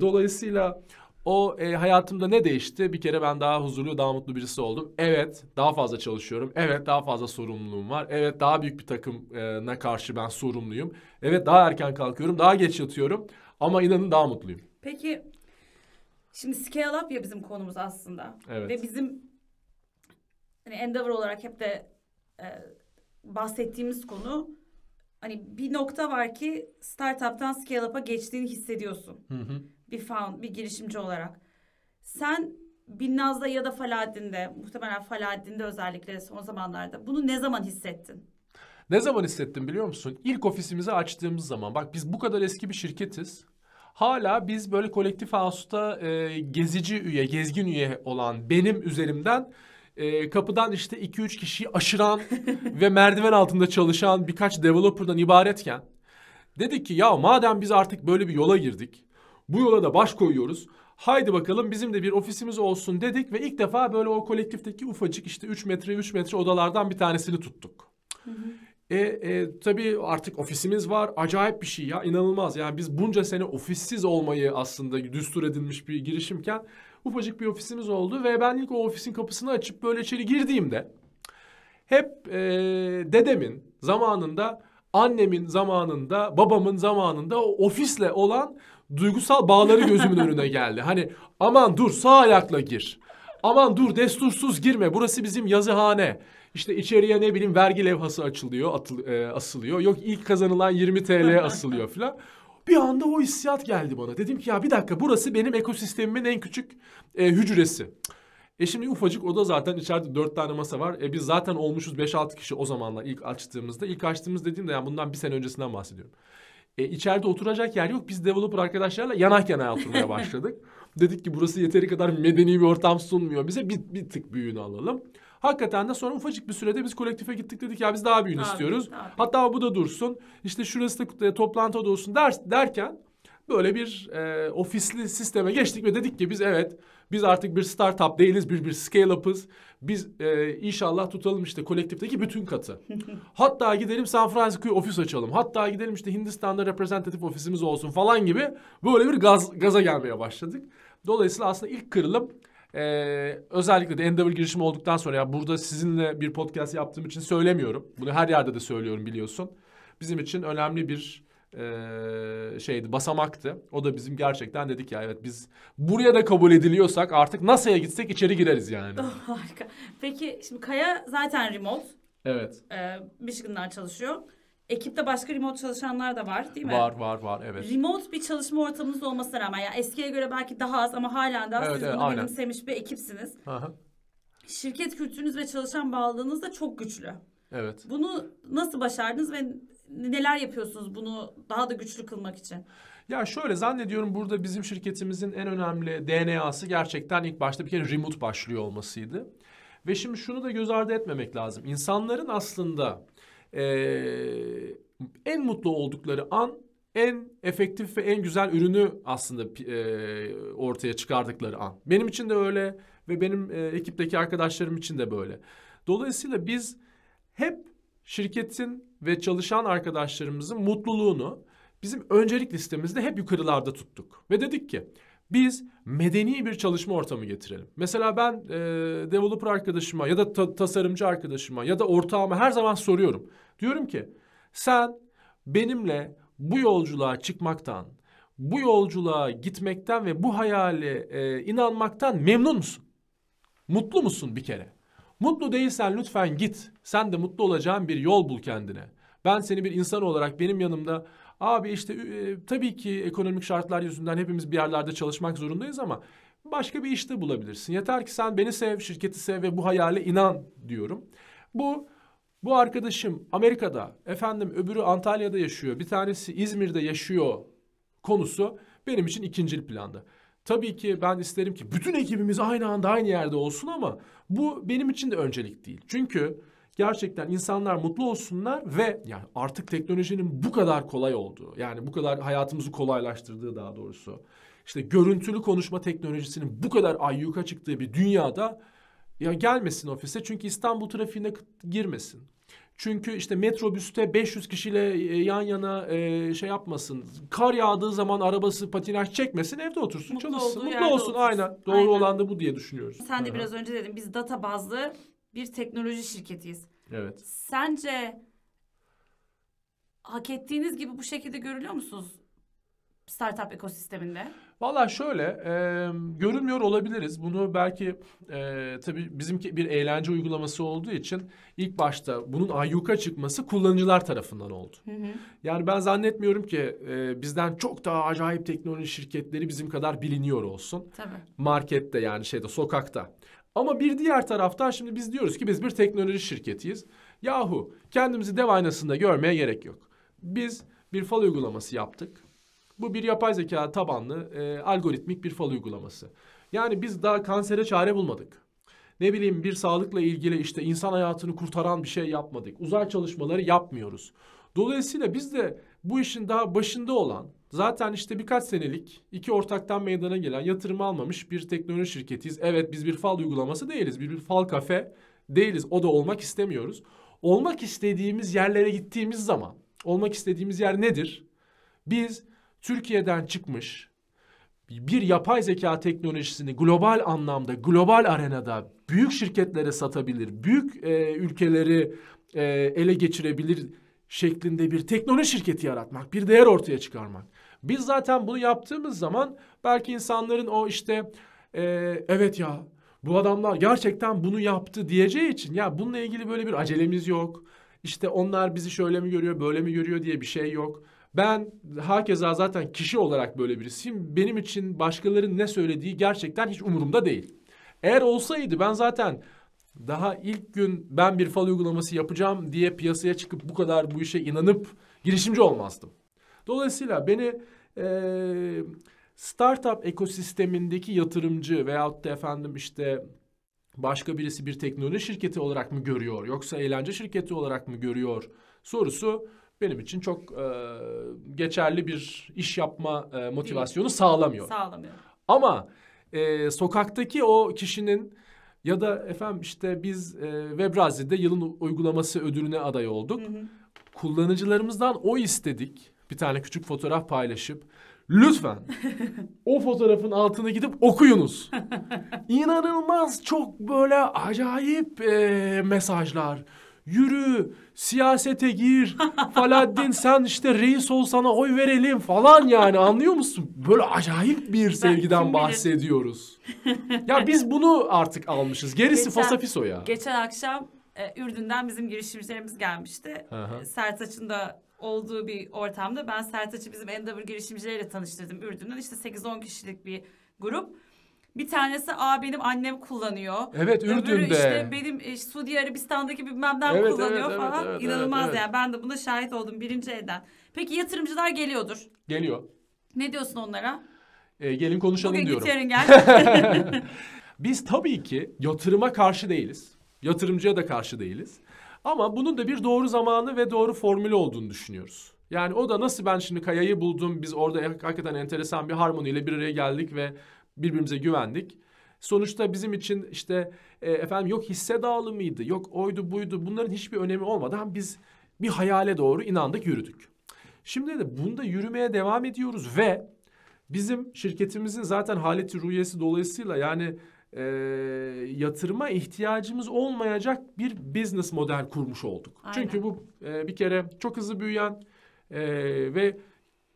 dolayısıyla o e, hayatımda ne değişti? Bir kere ben daha huzurlu, daha mutlu birisi oldum. Evet, daha fazla çalışıyorum. Evet, daha fazla sorumluluğum var. Evet, daha büyük bir takımına karşı ben sorumluyum. Evet, daha erken kalkıyorum, daha geç yatıyorum. Ama inanın daha mutluyum. Peki Şimdi scale up ya bizim konumuz aslında. Evet. Ve bizim hani endeavor olarak hep de e, bahsettiğimiz konu hani bir nokta var ki startup'tan scale up'a geçtiğini hissediyorsun. Hı hı. Bir found, bir girişimci olarak. Sen Binnaz'da ya da Faladdin'de, muhtemelen Faladdin'de özellikle son zamanlarda bunu ne zaman hissettin? Ne zaman hissettim biliyor musun? İlk ofisimizi açtığımız zaman bak biz bu kadar eski bir şirketiz hala biz böyle kolektif hasusta e, gezici üye, gezgin üye olan benim üzerimden e, kapıdan işte 2-3 kişiyi aşıran ve merdiven altında çalışan birkaç developer'dan ibaretken dedik ki ya madem biz artık böyle bir yola girdik bu yola da baş koyuyoruz. Haydi bakalım bizim de bir ofisimiz olsun dedik ve ilk defa böyle o kolektifteki ufacık işte 3 metre 3 metre odalardan bir tanesini tuttuk. Hı hı. E, e, tabii artık ofisimiz var. Acayip bir şey ya. inanılmaz. Yani biz bunca sene ofissiz olmayı aslında düstur edilmiş bir girişimken ufacık bir ofisimiz oldu ve ben ilk o ofisin kapısını açıp böyle içeri girdiğimde hep e, dedemin zamanında, annemin zamanında, babamın zamanında o ofisle olan duygusal bağları gözümün önüne geldi. Hani aman dur sağ ayakla gir. Aman dur destursuz girme. Burası bizim yazıhane. İşte içeriye ne bileyim vergi levhası açılıyor, atıl, e, asılıyor. Yok ilk kazanılan 20 TL asılıyor falan. Bir anda o hissiyat geldi bana. Dedim ki ya bir dakika burası benim ekosistemimin en küçük e, hücresi. E şimdi ufacık oda zaten içeride dört tane masa var. E biz zaten olmuşuz beş altı kişi o zamanlar ilk açtığımızda. İlk açtığımız dediğimde yani bundan bir sene öncesinden bahsediyorum. E içeride oturacak yer yok. Biz developer arkadaşlarla yanak yana oturmaya başladık. Dedik ki burası yeteri kadar medeni bir ortam sunmuyor bize. Bir, bir tık büyüğünü alalım. Hakikaten de sonra ufacık bir sürede biz kolektife gittik dedik ya biz daha büyüğünü abi, istiyoruz. Abi. Hatta bu da dursun. İşte şurası da toplantı da olsun der, derken böyle bir e, ofisli sisteme geçtik ve dedik ki biz evet biz artık bir startup değiliz bir bir scale up'ız. Biz e, inşallah tutalım işte kolektifteki bütün katı. Hatta gidelim San Francisco'ya ofis açalım. Hatta gidelim işte Hindistan'da reprezentatif ofisimiz olsun falan gibi böyle bir gaz, gaza gelmeye başladık. Dolayısıyla aslında ilk kırılım ee, özellikle de Endeavor girişimi olduktan sonra ya burada sizinle bir podcast yaptığım için söylemiyorum. Bunu her yerde de söylüyorum biliyorsun. Bizim için önemli bir e, şeydi, basamaktı. O da bizim gerçekten dedik ya evet biz buraya da kabul ediliyorsak artık NASA'ya gitsek içeri gireriz yani. Oh, harika. Peki şimdi Kaya zaten remote. Evet. Ee, Michigan'dan çalışıyor. Ekipte başka remote çalışanlar da var değil mi? Var var var evet. Remote bir çalışma ortamınız olmasına rağmen yani eskiye göre belki daha az ama halen daha evet, siz evet, bunu benimsemiş bir ekipsiniz. Aha. Şirket kültürünüz ve çalışan bağlılığınız da çok güçlü. Evet. Bunu nasıl başardınız ve neler yapıyorsunuz bunu daha da güçlü kılmak için? Ya şöyle zannediyorum burada bizim şirketimizin en önemli DNA'sı gerçekten ilk başta bir kere remote başlıyor olmasıydı. Ve şimdi şunu da göz ardı etmemek lazım. İnsanların aslında e, en mutlu oldukları an en efektif ve en güzel ürünü aslında e, ortaya çıkardıkları an. Benim için de öyle ve benim e, ekipteki arkadaşlarım için de böyle. Dolayısıyla biz hep şirketin ve çalışan arkadaşlarımızın mutluluğunu bizim öncelik listemizde hep yukarılarda tuttuk. Ve dedik ki biz medeni bir çalışma ortamı getirelim. Mesela ben e, developer arkadaşıma ya da ta- tasarımcı arkadaşıma ya da ortağıma her zaman soruyorum. Diyorum ki sen benimle bu yolculuğa çıkmaktan, bu yolculuğa gitmekten ve bu hayale e, inanmaktan memnun musun? Mutlu musun bir kere? Mutlu değilsen lütfen git. Sen de mutlu olacağın bir yol bul kendine. Ben seni bir insan olarak benim yanımda Abi işte e, tabii ki ekonomik şartlar yüzünden hepimiz bir yerlerde çalışmak zorundayız ama başka bir iş de bulabilirsin. Yeter ki sen beni sev, şirketi sev ve bu hayale inan diyorum. Bu bu arkadaşım Amerika'da, efendim öbürü Antalya'da yaşıyor, bir tanesi İzmir'de yaşıyor konusu benim için ikinci planda. Tabii ki ben isterim ki bütün ekibimiz aynı anda aynı yerde olsun ama bu benim için de öncelik değil. Çünkü gerçekten insanlar mutlu olsunlar ve yani artık teknolojinin bu kadar kolay olduğu yani bu kadar hayatımızı kolaylaştırdığı daha doğrusu işte görüntülü konuşma teknolojisinin bu kadar ayyuka çıktığı bir dünyada ya gelmesin ofise çünkü İstanbul trafiğine girmesin. Çünkü işte metrobüste 500 kişiyle e, yan yana e, şey yapmasın. Kar yağdığı zaman arabası patinaj çekmesin, evde otursun, mutlu çalışsın. Mutlu olsun otursun. aynen. Doğru aynen. olan da bu diye düşünüyoruz. Sen de Aha. biraz önce dedin biz data bazlı bir teknoloji şirketiyiz. Evet. Sence hak ettiğiniz gibi bu şekilde görülüyor musunuz startup ekosisteminde? Valla şöyle e, görünmüyor olabiliriz. Bunu belki e, tabii bizimki bir eğlence uygulaması olduğu için ilk başta bunun ayyuka çıkması kullanıcılar tarafından oldu. Hı hı. Yani ben zannetmiyorum ki e, bizden çok daha acayip teknoloji şirketleri bizim kadar biliniyor olsun. Tabii. Markette yani şeyde sokakta. Ama bir diğer taraftan şimdi biz diyoruz ki biz bir teknoloji şirketiyiz. Yahu kendimizi dev aynasında görmeye gerek yok. Biz bir fal uygulaması yaptık. Bu bir yapay zeka tabanlı e, algoritmik bir fal uygulaması. Yani biz daha kansere çare bulmadık. Ne bileyim bir sağlıkla ilgili işte insan hayatını kurtaran bir şey yapmadık. Uzay çalışmaları yapmıyoruz. Dolayısıyla biz de bu işin daha başında olan Zaten işte birkaç senelik iki ortaktan meydana gelen yatırım almamış bir teknoloji şirketiyiz. Evet biz bir fal uygulaması değiliz. Bir, bir fal kafe değiliz. O da olmak istemiyoruz. Olmak istediğimiz yerlere gittiğimiz zaman olmak istediğimiz yer nedir? Biz Türkiye'den çıkmış bir yapay zeka teknolojisini global anlamda, global arenada büyük şirketlere satabilir, büyük e, ülkeleri e, ele geçirebilir şeklinde bir teknoloji şirketi yaratmak, bir değer ortaya çıkarmak. Biz zaten bunu yaptığımız zaman belki insanların o işte e, evet ya bu adamlar gerçekten bunu yaptı diyeceği için ya bununla ilgili böyle bir acelemiz yok. İşte onlar bizi şöyle mi görüyor, böyle mi görüyor diye bir şey yok. Ben hakeza zaten kişi olarak böyle birisiyim. Benim için başkalarının ne söylediği gerçekten hiç umurumda değil. Eğer olsaydı ben zaten daha ilk gün ben bir fal uygulaması yapacağım diye piyasaya çıkıp bu kadar bu işe inanıp girişimci olmazdım. Dolayısıyla beni e, startup ekosistemindeki yatırımcı veyahut da efendim işte başka birisi bir teknoloji şirketi olarak mı görüyor yoksa eğlence şirketi olarak mı görüyor sorusu benim için çok e, geçerli bir iş yapma e, motivasyonu Değil. sağlamıyor. Sağlamıyor. Ama e, sokaktaki o kişinin ya da efendim işte biz e, Webrazi'de yılın uygulaması ödülüne aday olduk. Hı hı. Kullanıcılarımızdan o istedik bir tane küçük fotoğraf paylaşıp lütfen o fotoğrafın altına gidip okuyunuz. İnanılmaz çok böyle acayip e, mesajlar. Yürü, siyasete gir, Faladdin sen işte reis olsana oy verelim falan yani anlıyor musun? Böyle acayip bir sevgiden bahsediyoruz. ya biz bunu artık almışız. Gerisi geçen, Fasafiso ya. Geçen akşam e, Ürdün'den bizim girişimcilerimiz gelmişti. sert Sertaç'ın da olduğu bir ortamda ben Sertaç'ı bizim Endeavor girişimcileriyle tanıştırdım Ürdün'den. İşte 8-10 kişilik bir grup. Bir tanesi aa benim annem kullanıyor. Evet Ürdün'de. Öbürü işte benim e, Suudi Arabistan'daki bilmemden evet, kullanıyor evet, falan. Evet, evet, İnanılmaz evet, yani ben de buna şahit oldum birinci elden. Peki yatırımcılar geliyordur. Geliyor. Ne diyorsun onlara? E, gelin konuşalım Bugün diyorum. Bugün git yarın gel. Biz tabii ki yatırıma karşı değiliz. Yatırımcıya da karşı değiliz. Ama bunun da bir doğru zamanı ve doğru formülü olduğunu düşünüyoruz. Yani o da nasıl ben şimdi Kaya'yı buldum, biz orada hakikaten enteresan bir harmoniyle bir araya geldik ve birbirimize güvendik. Sonuçta bizim için işte e, efendim yok hisse dağılımıydı, yok oydu buydu bunların hiçbir önemi olmadan biz bir hayale doğru inandık yürüdük. Şimdi de bunda yürümeye devam ediyoruz ve bizim şirketimizin zaten haleti rüyesi dolayısıyla yani e, yatırıma ihtiyacımız olmayacak bir business model kurmuş olduk. Aynen. Çünkü bu e, bir kere çok hızlı büyüyen e, ve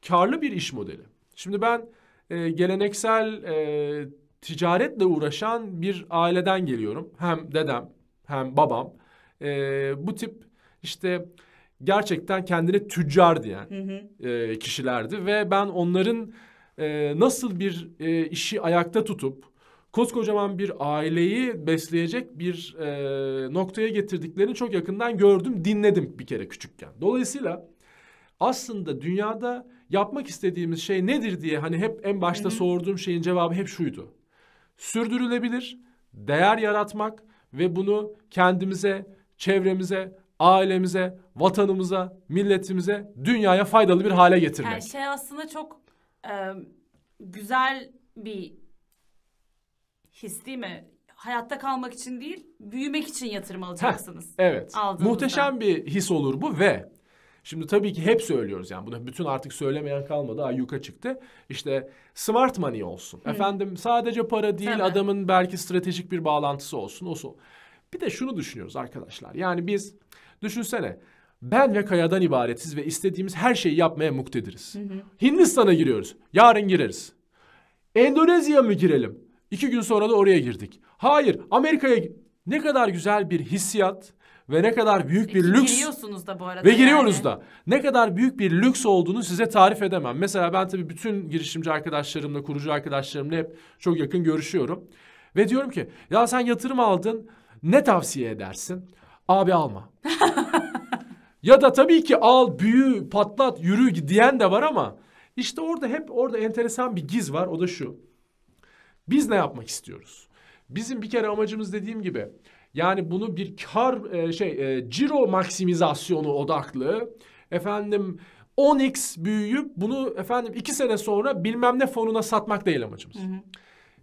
karlı bir iş modeli. Şimdi ben e, geleneksel e, ticaretle uğraşan bir aileden geliyorum. Hem dedem hem babam e, bu tip işte gerçekten kendine tüccar diyen hı hı. E, kişilerdi ve ben onların e, nasıl bir e, işi ayakta tutup koskocaman bir aileyi besleyecek bir e, noktaya getirdiklerini çok yakından gördüm, dinledim bir kere küçükken. Dolayısıyla aslında dünyada yapmak istediğimiz şey nedir diye hani hep en başta Hı-hı. sorduğum şeyin cevabı hep şuydu. Sürdürülebilir, değer yaratmak ve bunu kendimize, çevremize, ailemize, vatanımıza, milletimize, dünyaya faydalı bir hale getirmek. Her şey aslında çok e, güzel bir his değil mi? Hayatta kalmak için değil, büyümek için yatırım alacaksınız. Heh, evet. Aldığınızda. Muhteşem bir his olur bu ve Şimdi tabii ki hep söylüyoruz yani bunu bütün artık söylemeyen kalmadı ayyuka çıktı. İşte smart money olsun. Hı. Efendim sadece para değil Hemen. adamın belki stratejik bir bağlantısı olsun. olsun. Bir de şunu düşünüyoruz arkadaşlar. Yani biz düşünsene ben ve kayadan ibaretiz ve istediğimiz her şeyi yapmaya muktediriz. Hı hı. Hindistan'a giriyoruz. Yarın gireriz. Endonezya mı girelim? İki gün sonra da oraya girdik. Hayır Amerika'ya ne kadar güzel bir hissiyat ve ne kadar büyük bir lüks. Giriyorsunuz da bu arada. Ve giriyoruz yani. da. Ne kadar büyük bir lüks olduğunu size tarif edemem. Mesela ben tabii bütün girişimci arkadaşlarımla, kurucu arkadaşlarımla hep çok yakın görüşüyorum. Ve diyorum ki ya sen yatırım aldın ne tavsiye edersin? Abi alma. ya da tabii ki al, büyü, patlat, yürü diyen de var ama işte orada hep orada enteresan bir giz var. O da şu. Biz ne yapmak istiyoruz? Bizim bir kere amacımız dediğim gibi yani bunu bir kar e, şey e, ciro maksimizasyonu odaklı efendim 10x büyüyüp bunu efendim iki sene sonra bilmem ne fonuna satmak değil amacımız. Hı hı.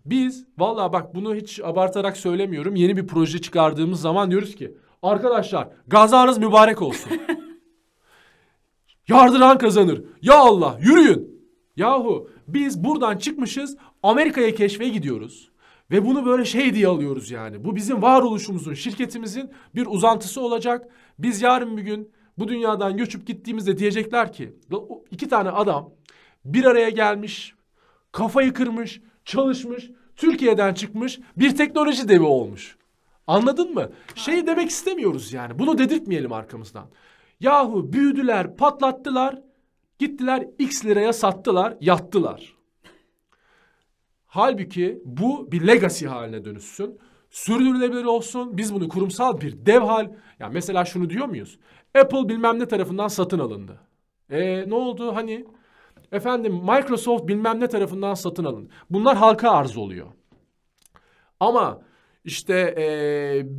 Biz vallahi bak bunu hiç abartarak söylemiyorum. Yeni bir proje çıkardığımız zaman diyoruz ki arkadaşlar gazanız mübarek olsun. Yardıran kazanır. Ya Allah yürüyün. Yahu biz buradan çıkmışız Amerika'ya keşfe gidiyoruz. Ve bunu böyle şey diye alıyoruz yani. Bu bizim varoluşumuzun, şirketimizin bir uzantısı olacak. Biz yarın bir gün bu dünyadan göçüp gittiğimizde diyecekler ki iki tane adam bir araya gelmiş, kafayı kırmış, çalışmış, Türkiye'den çıkmış bir teknoloji devi olmuş. Anladın mı? Şey demek istemiyoruz yani. Bunu dedirtmeyelim arkamızdan. Yahu büyüdüler, patlattılar, gittiler X liraya sattılar, yattılar. Halbuki bu bir legacy haline dönüşsün. Sürdürülebilir olsun. Biz bunu kurumsal bir dev hal... Ya mesela şunu diyor muyuz? Apple bilmem ne tarafından satın alındı. E ne oldu hani? Efendim Microsoft bilmem ne tarafından satın alındı. Bunlar halka arz oluyor. Ama işte e,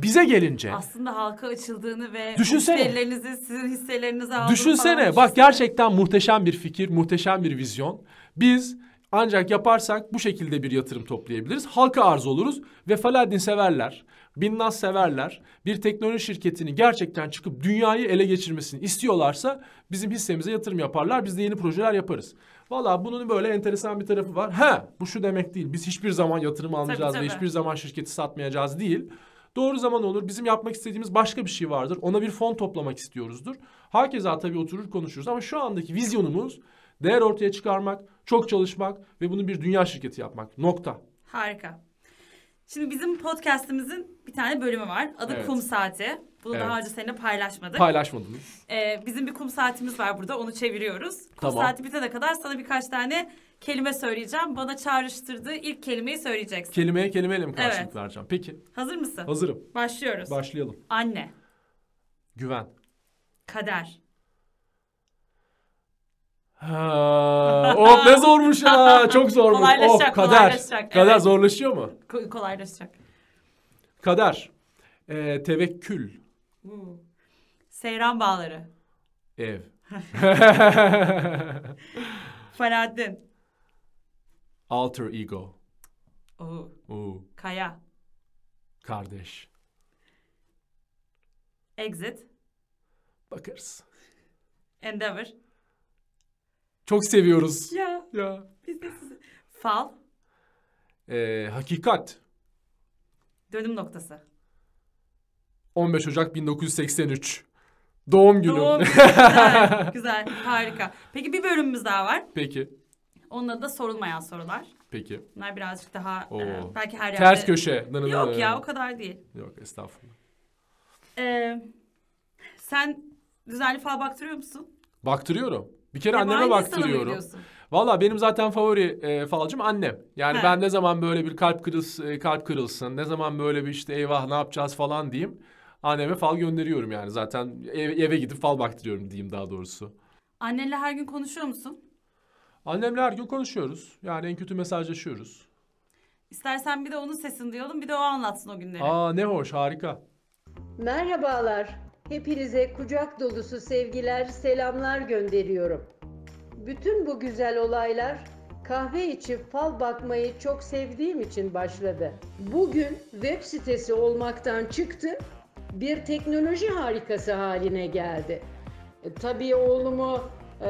bize gelince aslında halka açıldığını ve hisselerinizi sizin hisselerinizi aldığını düşünsene bak gerçekten muhteşem bir fikir, muhteşem bir vizyon. Biz ancak yaparsak bu şekilde bir yatırım toplayabiliriz. Halka arz oluruz ve Faladin severler, Bin Nas severler bir teknoloji şirketini gerçekten çıkıp dünyayı ele geçirmesini istiyorlarsa bizim hissemize yatırım yaparlar. Biz de yeni projeler yaparız. Valla bunun böyle enteresan bir tarafı var. Ha bu şu demek değil. Biz hiçbir zaman yatırım almayacağız tabii, tabii. ve hiçbir zaman şirketi satmayacağız değil. Doğru zaman olur. Bizim yapmak istediğimiz başka bir şey vardır. Ona bir fon toplamak istiyoruzdur. Hakeza tabii oturur konuşuruz ama şu andaki vizyonumuz Değer ortaya çıkarmak, çok çalışmak ve bunu bir dünya şirketi yapmak. Nokta. Harika. Şimdi bizim podcast'imizin bir tane bölümü var. Adı evet. Kum Saati. Bunu evet. daha önce seninle paylaşmadık. Paylaşmadınız. Ee, bizim bir kum saatimiz var burada. Onu çeviriyoruz. Kum tamam. saati bitene kadar sana birkaç tane kelime söyleyeceğim. Bana çağrıştırdığı ilk kelimeyi söyleyeceksin. Kelimeye kelimeyle mi karşılık evet. vereceğim? Peki. Hazır mısın? Hazırım. Başlıyoruz. Başlayalım. Anne. Güven. Kader. Ha, of ne zormuş ha. Çok zormuş. Kolaylaşacak, of, kader. kolaylaşacak. Kader evet. zorlaşıyor mu? Ko- kolaylaşacak. Kader. Ee, tevekkül. Hmm. Seyran bağları. Ev. Faladdin. Alter ego. Oo. Oo. Kaya. Kardeş. Exit. Bakarız. Endeavor. Çok seviyoruz. Ya. Ya. Biz de sizi. Fal. Ee, hakikat. Dönüm noktası. 15 Ocak 1983. Doğum günüm. Doğum günü. güzel, güzel, harika. Peki bir bölümümüz daha var. Peki. Onun adı da sorulmayan sorular. Peki. Bunlar birazcık daha e, belki her yerde... Ters köşe. Dın Yok dın. ya o kadar değil. Yok estağfurullah. Ee, sen düzenli fal baktırıyor musun? Baktırıyorum. Bir kere Hep anneme baktırıyorum. Valla benim zaten favori e, falcım annem. Yani He. ben ne zaman böyle bir kalp kırılsın, e, kalp kırılsın, ne zaman böyle bir işte eyvah ne yapacağız falan diyeyim. Anneme fal gönderiyorum yani zaten ev, eve gidip fal baktırıyorum diyeyim daha doğrusu. Annenle her gün konuşuyor musun? Annemle her gün konuşuyoruz. Yani en kötü mesajlaşıyoruz. İstersen bir de onun sesini duyalım bir de o anlatsın o günleri. Aa ne hoş harika. Merhabalar. Hepinize kucak dolusu sevgiler, selamlar gönderiyorum. Bütün bu güzel olaylar kahve içip fal bakmayı çok sevdiğim için başladı. Bugün web sitesi olmaktan çıktı, bir teknoloji harikası haline geldi. E, tabii oğlumu e,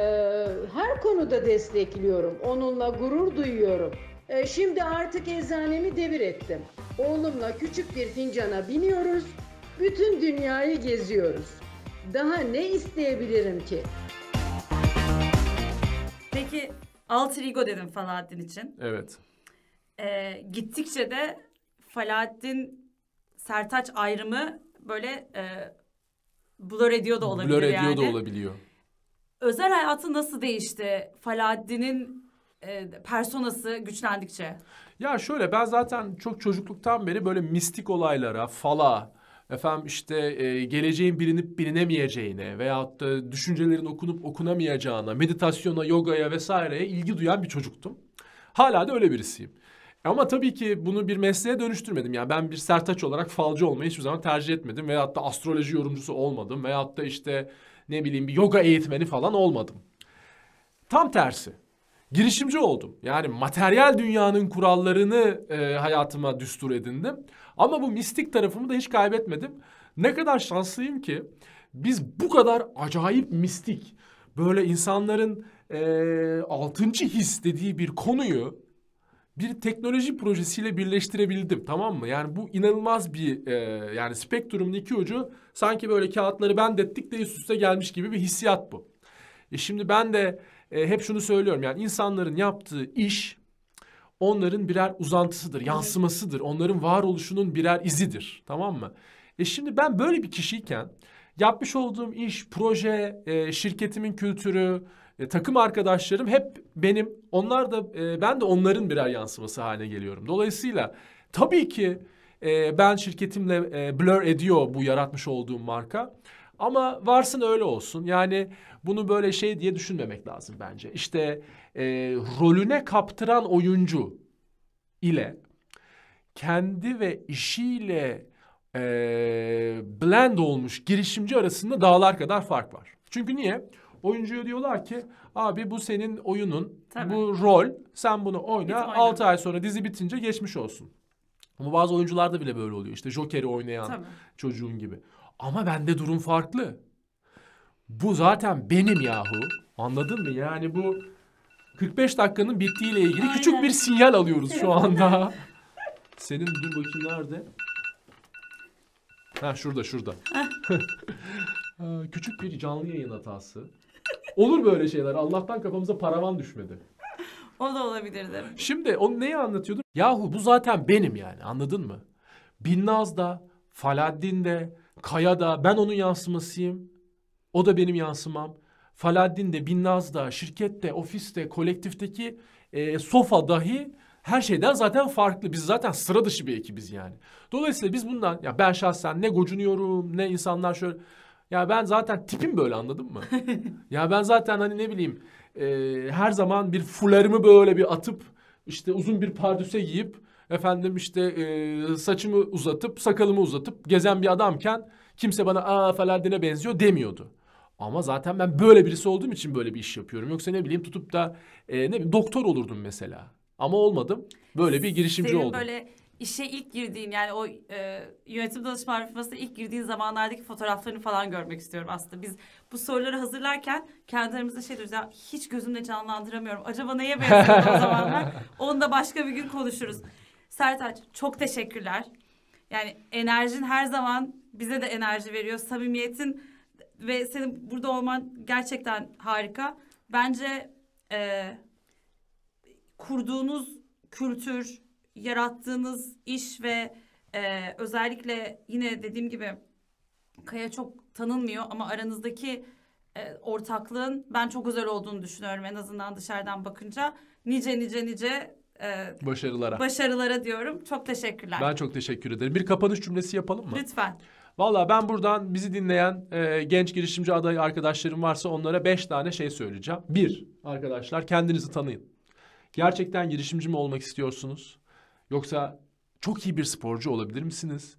her konuda destekliyorum, onunla gurur duyuyorum. E, şimdi artık eczanemi devir ettim. Oğlumla küçük bir fincana biniyoruz, bütün dünyayı geziyoruz. Daha ne isteyebilirim ki? Peki alter ego dedim Falahattin için. Evet. Ee, gittikçe de Falahattin Sertaç ayrımı böyle e, blur ediyor da olabiliyor blur ediyor da olabiliyor. Özel hayatı nasıl değişti Falahattin'in e, personası güçlendikçe? Ya şöyle ben zaten çok çocukluktan beri böyle mistik olaylara, fala, efendim işte e, geleceğin bilinip bilinemeyeceğine veyahut da düşüncelerin okunup okunamayacağına, meditasyona, yogaya vesaireye ilgi duyan bir çocuktum. Hala da öyle birisiyim. Ama tabii ki bunu bir mesleğe dönüştürmedim. Yani ben bir sertaç olarak falcı olmayı hiçbir zaman tercih etmedim. Veyahut da astroloji yorumcusu olmadım. Veyahut da işte ne bileyim bir yoga eğitmeni falan olmadım. Tam tersi. Girişimci oldum. Yani materyal dünyanın kurallarını e, hayatıma düstur edindim. Ama bu mistik tarafımı da hiç kaybetmedim. Ne kadar şanslıyım ki biz bu kadar acayip mistik böyle insanların e, altıncı his dediği bir konuyu bir teknoloji projesiyle birleştirebildim tamam mı? Yani bu inanılmaz bir e, yani spektrumun iki ucu sanki böyle kağıtları ben dettik de üst üste gelmiş gibi bir hissiyat bu. E şimdi ben de e, hep şunu söylüyorum yani insanların yaptığı iş onların birer uzantısıdır, yansımasıdır. Onların varoluşunun birer izidir. Tamam mı? E şimdi ben böyle bir kişiyken yapmış olduğum iş, proje, e, şirketimin kültürü, e, takım arkadaşlarım hep benim. Onlar da e, ben de onların birer yansıması haline geliyorum. Dolayısıyla tabii ki ben şirketimle blur ediyor bu yaratmış olduğum marka. Ama varsın öyle olsun. Yani bunu böyle şey diye düşünmemek lazım bence. İşte e, rolüne kaptıran oyuncu ile kendi ve işiyle e, blend olmuş girişimci arasında dağlar kadar fark var. Çünkü niye? Oyuncuya diyorlar ki abi bu senin oyunun, Tabii. bu rol, sen bunu oyna. Biz 6 ay sonra dizi bitince geçmiş olsun. Ama bazı oyuncularda bile böyle oluyor. işte Joker'i oynayan Tabii. çocuğun gibi. Ama bende durum farklı. Bu zaten benim yahu. Anladın mı? Yani bu 45 dakikanın bittiğiyle ilgili Aynen. küçük bir sinyal alıyoruz şu anda. Senin dur bakayım nerede? Ha şurada şurada. küçük bir canlı yayın hatası. Olur böyle şeyler. Allah'tan kafamıza paravan düşmedi. O da olabilirdi. Şimdi onu neyi anlatıyordum? Yahu bu zaten benim yani anladın mı? Binnaz'da, Faladdin'de, Kaya'da ben onun yansımasıyım. O da benim yansımam. Faladdin'de, Binnaz'da, şirkette, ofiste, kolektifteki e, sofa dahi her şeyden zaten farklı. Biz zaten sıra dışı bir ekibiz yani. Dolayısıyla biz bundan ya ben şahsen ne gocunuyorum ne insanlar şöyle ya ben zaten tipim böyle anladın mı? ya ben zaten hani ne bileyim e, her zaman bir fularımı böyle bir atıp işte uzun bir pardüse giyip efendim işte e, saçımı uzatıp sakalımı uzatıp gezen bir adamken kimse bana aa Feladdin'e benziyor demiyordu. Ama zaten ben böyle birisi olduğum için böyle bir iş yapıyorum. Yoksa ne bileyim tutup da e, ne bileyim doktor olurdum mesela. Ama olmadım. Böyle bir girişimci Senin oldum. böyle işe ilk girdiğin yani o e, yönetim danışma firmasına ilk girdiğin zamanlardaki fotoğraflarını falan görmek istiyorum aslında. Biz bu soruları hazırlarken kendilerimize şey diyoruz ya hiç gözümle canlandıramıyorum. Acaba neye benziyordu o zamanlar? Onu da başka bir gün konuşuruz. Sertaç çok teşekkürler. Yani enerjin her zaman bize de enerji veriyor. Samimiyetin ve senin burada olman gerçekten harika. Bence e, kurduğunuz kültür, yarattığınız iş ve e, özellikle yine dediğim gibi Kaya çok tanınmıyor ama aranızdaki e, ortaklığın ben çok özel olduğunu düşünüyorum en azından dışarıdan bakınca. Nice nice nice e, başarılara. Başarılara diyorum. Çok teşekkürler. Ben çok teşekkür ederim. Bir kapanış cümlesi yapalım mı? Lütfen. Valla ben buradan bizi dinleyen e, genç girişimci aday arkadaşlarım varsa onlara beş tane şey söyleyeceğim. Bir, arkadaşlar kendinizi tanıyın. Gerçekten girişimci mi olmak istiyorsunuz? Yoksa çok iyi bir sporcu olabilir misiniz?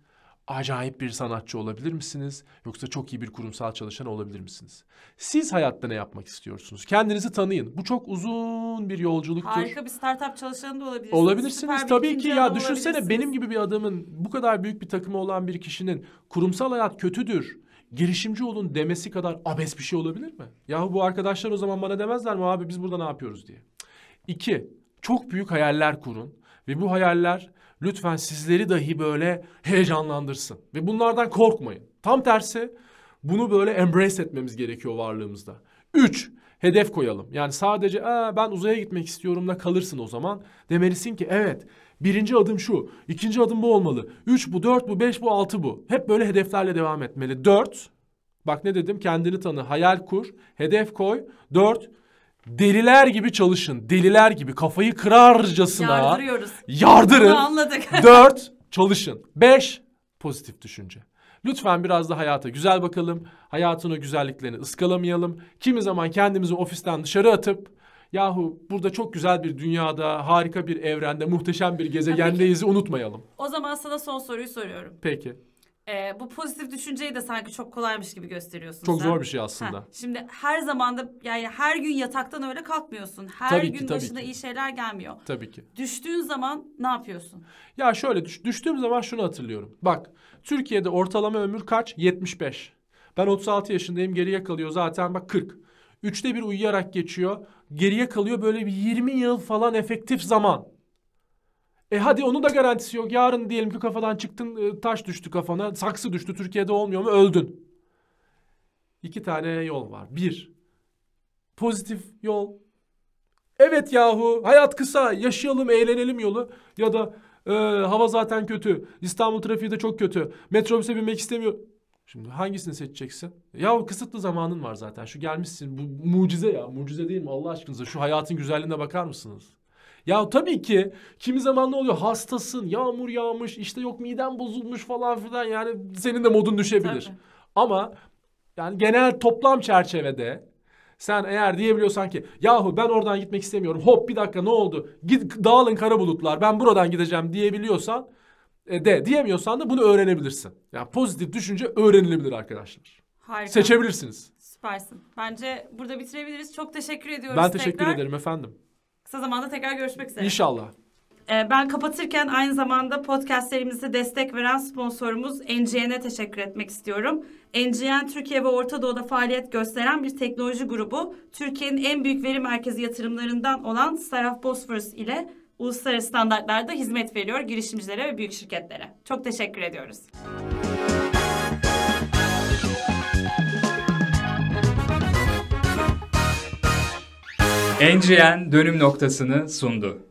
acayip bir sanatçı olabilir misiniz? Yoksa çok iyi bir kurumsal çalışan olabilir misiniz? Siz hayatta ne yapmak istiyorsunuz? Kendinizi tanıyın. Bu çok uzun bir yolculuktur. Harika bir startup çalışanı da olabilirsiniz. Olabilirsiniz Süper tabii ki ya düşünsene benim gibi bir adamın bu kadar büyük bir takımı olan bir kişinin kurumsal hayat kötüdür girişimci olun demesi kadar abes bir şey olabilir mi? Yahu bu arkadaşlar o zaman bana demezler mi abi biz burada ne yapıyoruz diye. İki, çok büyük hayaller kurun ve bu hayaller lütfen sizleri dahi böyle heyecanlandırsın. Ve bunlardan korkmayın. Tam tersi bunu böyle embrace etmemiz gerekiyor varlığımızda. Üç, hedef koyalım. Yani sadece ben uzaya gitmek istiyorum da kalırsın o zaman. Demelisin ki evet birinci adım şu, ikinci adım bu olmalı. Üç bu, dört bu, beş bu, altı bu. Hep böyle hedeflerle devam etmeli. Dört, bak ne dedim kendini tanı, hayal kur, hedef koy. Dört, deliler gibi çalışın. Deliler gibi kafayı kırarcasına. Yardırıyoruz. Yardırın. Bunu anladık. Dört, çalışın. Beş, pozitif düşünce. Lütfen biraz da hayata güzel bakalım. Hayatın o güzelliklerini ıskalamayalım. Kimi zaman kendimizi ofisten dışarı atıp yahu burada çok güzel bir dünyada, harika bir evrende, muhteşem bir gezegendeyiz'i unutmayalım. O zaman sana son soruyu soruyorum. Peki e, bu pozitif düşünceyi de sanki çok kolaymış gibi gösteriyorsun. Çok sen. zor bir şey aslında. Ha, şimdi her zaman da yani her gün yataktan öyle kalkmıyorsun. Her tabii gün ki, başına ki. iyi şeyler gelmiyor. Tabii ki. Düştüğün zaman ne yapıyorsun? Ya şöyle düş, düştüğüm zaman şunu hatırlıyorum. Bak Türkiye'de ortalama ömür kaç? 75. Ben 36 yaşındayım geriye kalıyor zaten bak 40. Üçte bir uyuyarak geçiyor. Geriye kalıyor böyle bir 20 yıl falan efektif zaman. E hadi onun da garantisi yok. Yarın diyelim ki kafadan çıktın e, taş düştü kafana. Saksı düştü Türkiye'de olmuyor mu öldün. İki tane yol var. Bir, pozitif yol. Evet yahu hayat kısa yaşayalım eğlenelim yolu. Ya da e, hava zaten kötü. İstanbul trafiği de çok kötü. Metrobüse binmek istemiyor. Şimdi hangisini seçeceksin? Ya kısıtlı zamanın var zaten. Şu gelmişsin. Bu mucize ya. Mucize değil mi Allah aşkınıza? Şu hayatın güzelliğine bakar mısınız? Ya tabii ki kimi zaman ne oluyor? Hastasın, yağmur yağmış, işte yok miden bozulmuş falan filan. Yani senin de modun düşebilir. Tabii. Ama yani genel toplam çerçevede sen eğer diyebiliyorsan ki yahu ben oradan gitmek istemiyorum. Hop bir dakika ne oldu? Git dağılın kara bulutlar. Ben buradan gideceğim diyebiliyorsan e, de diyemiyorsan da bunu öğrenebilirsin. Yani pozitif düşünce öğrenilebilir arkadaşlar. Harika. Seçebilirsiniz. Süpersin. Bence burada bitirebiliriz. Çok teşekkür ediyoruz Ben teşekkür tekrar. ederim efendim. Kısa zamanda tekrar görüşmek üzere. İnşallah. Ee, ben kapatırken aynı zamanda podcastlerimizi destek veren sponsorumuz NGN'e teşekkür etmek istiyorum. NGN Türkiye ve Orta Doğu'da faaliyet gösteren bir teknoloji grubu, Türkiye'nin en büyük veri merkezi yatırımlarından olan Saraf Bosphorus ile uluslararası standartlarda hizmet veriyor girişimcilere ve büyük şirketlere. Çok teşekkür ediyoruz. Müzik Engiyen dönüm noktasını sundu.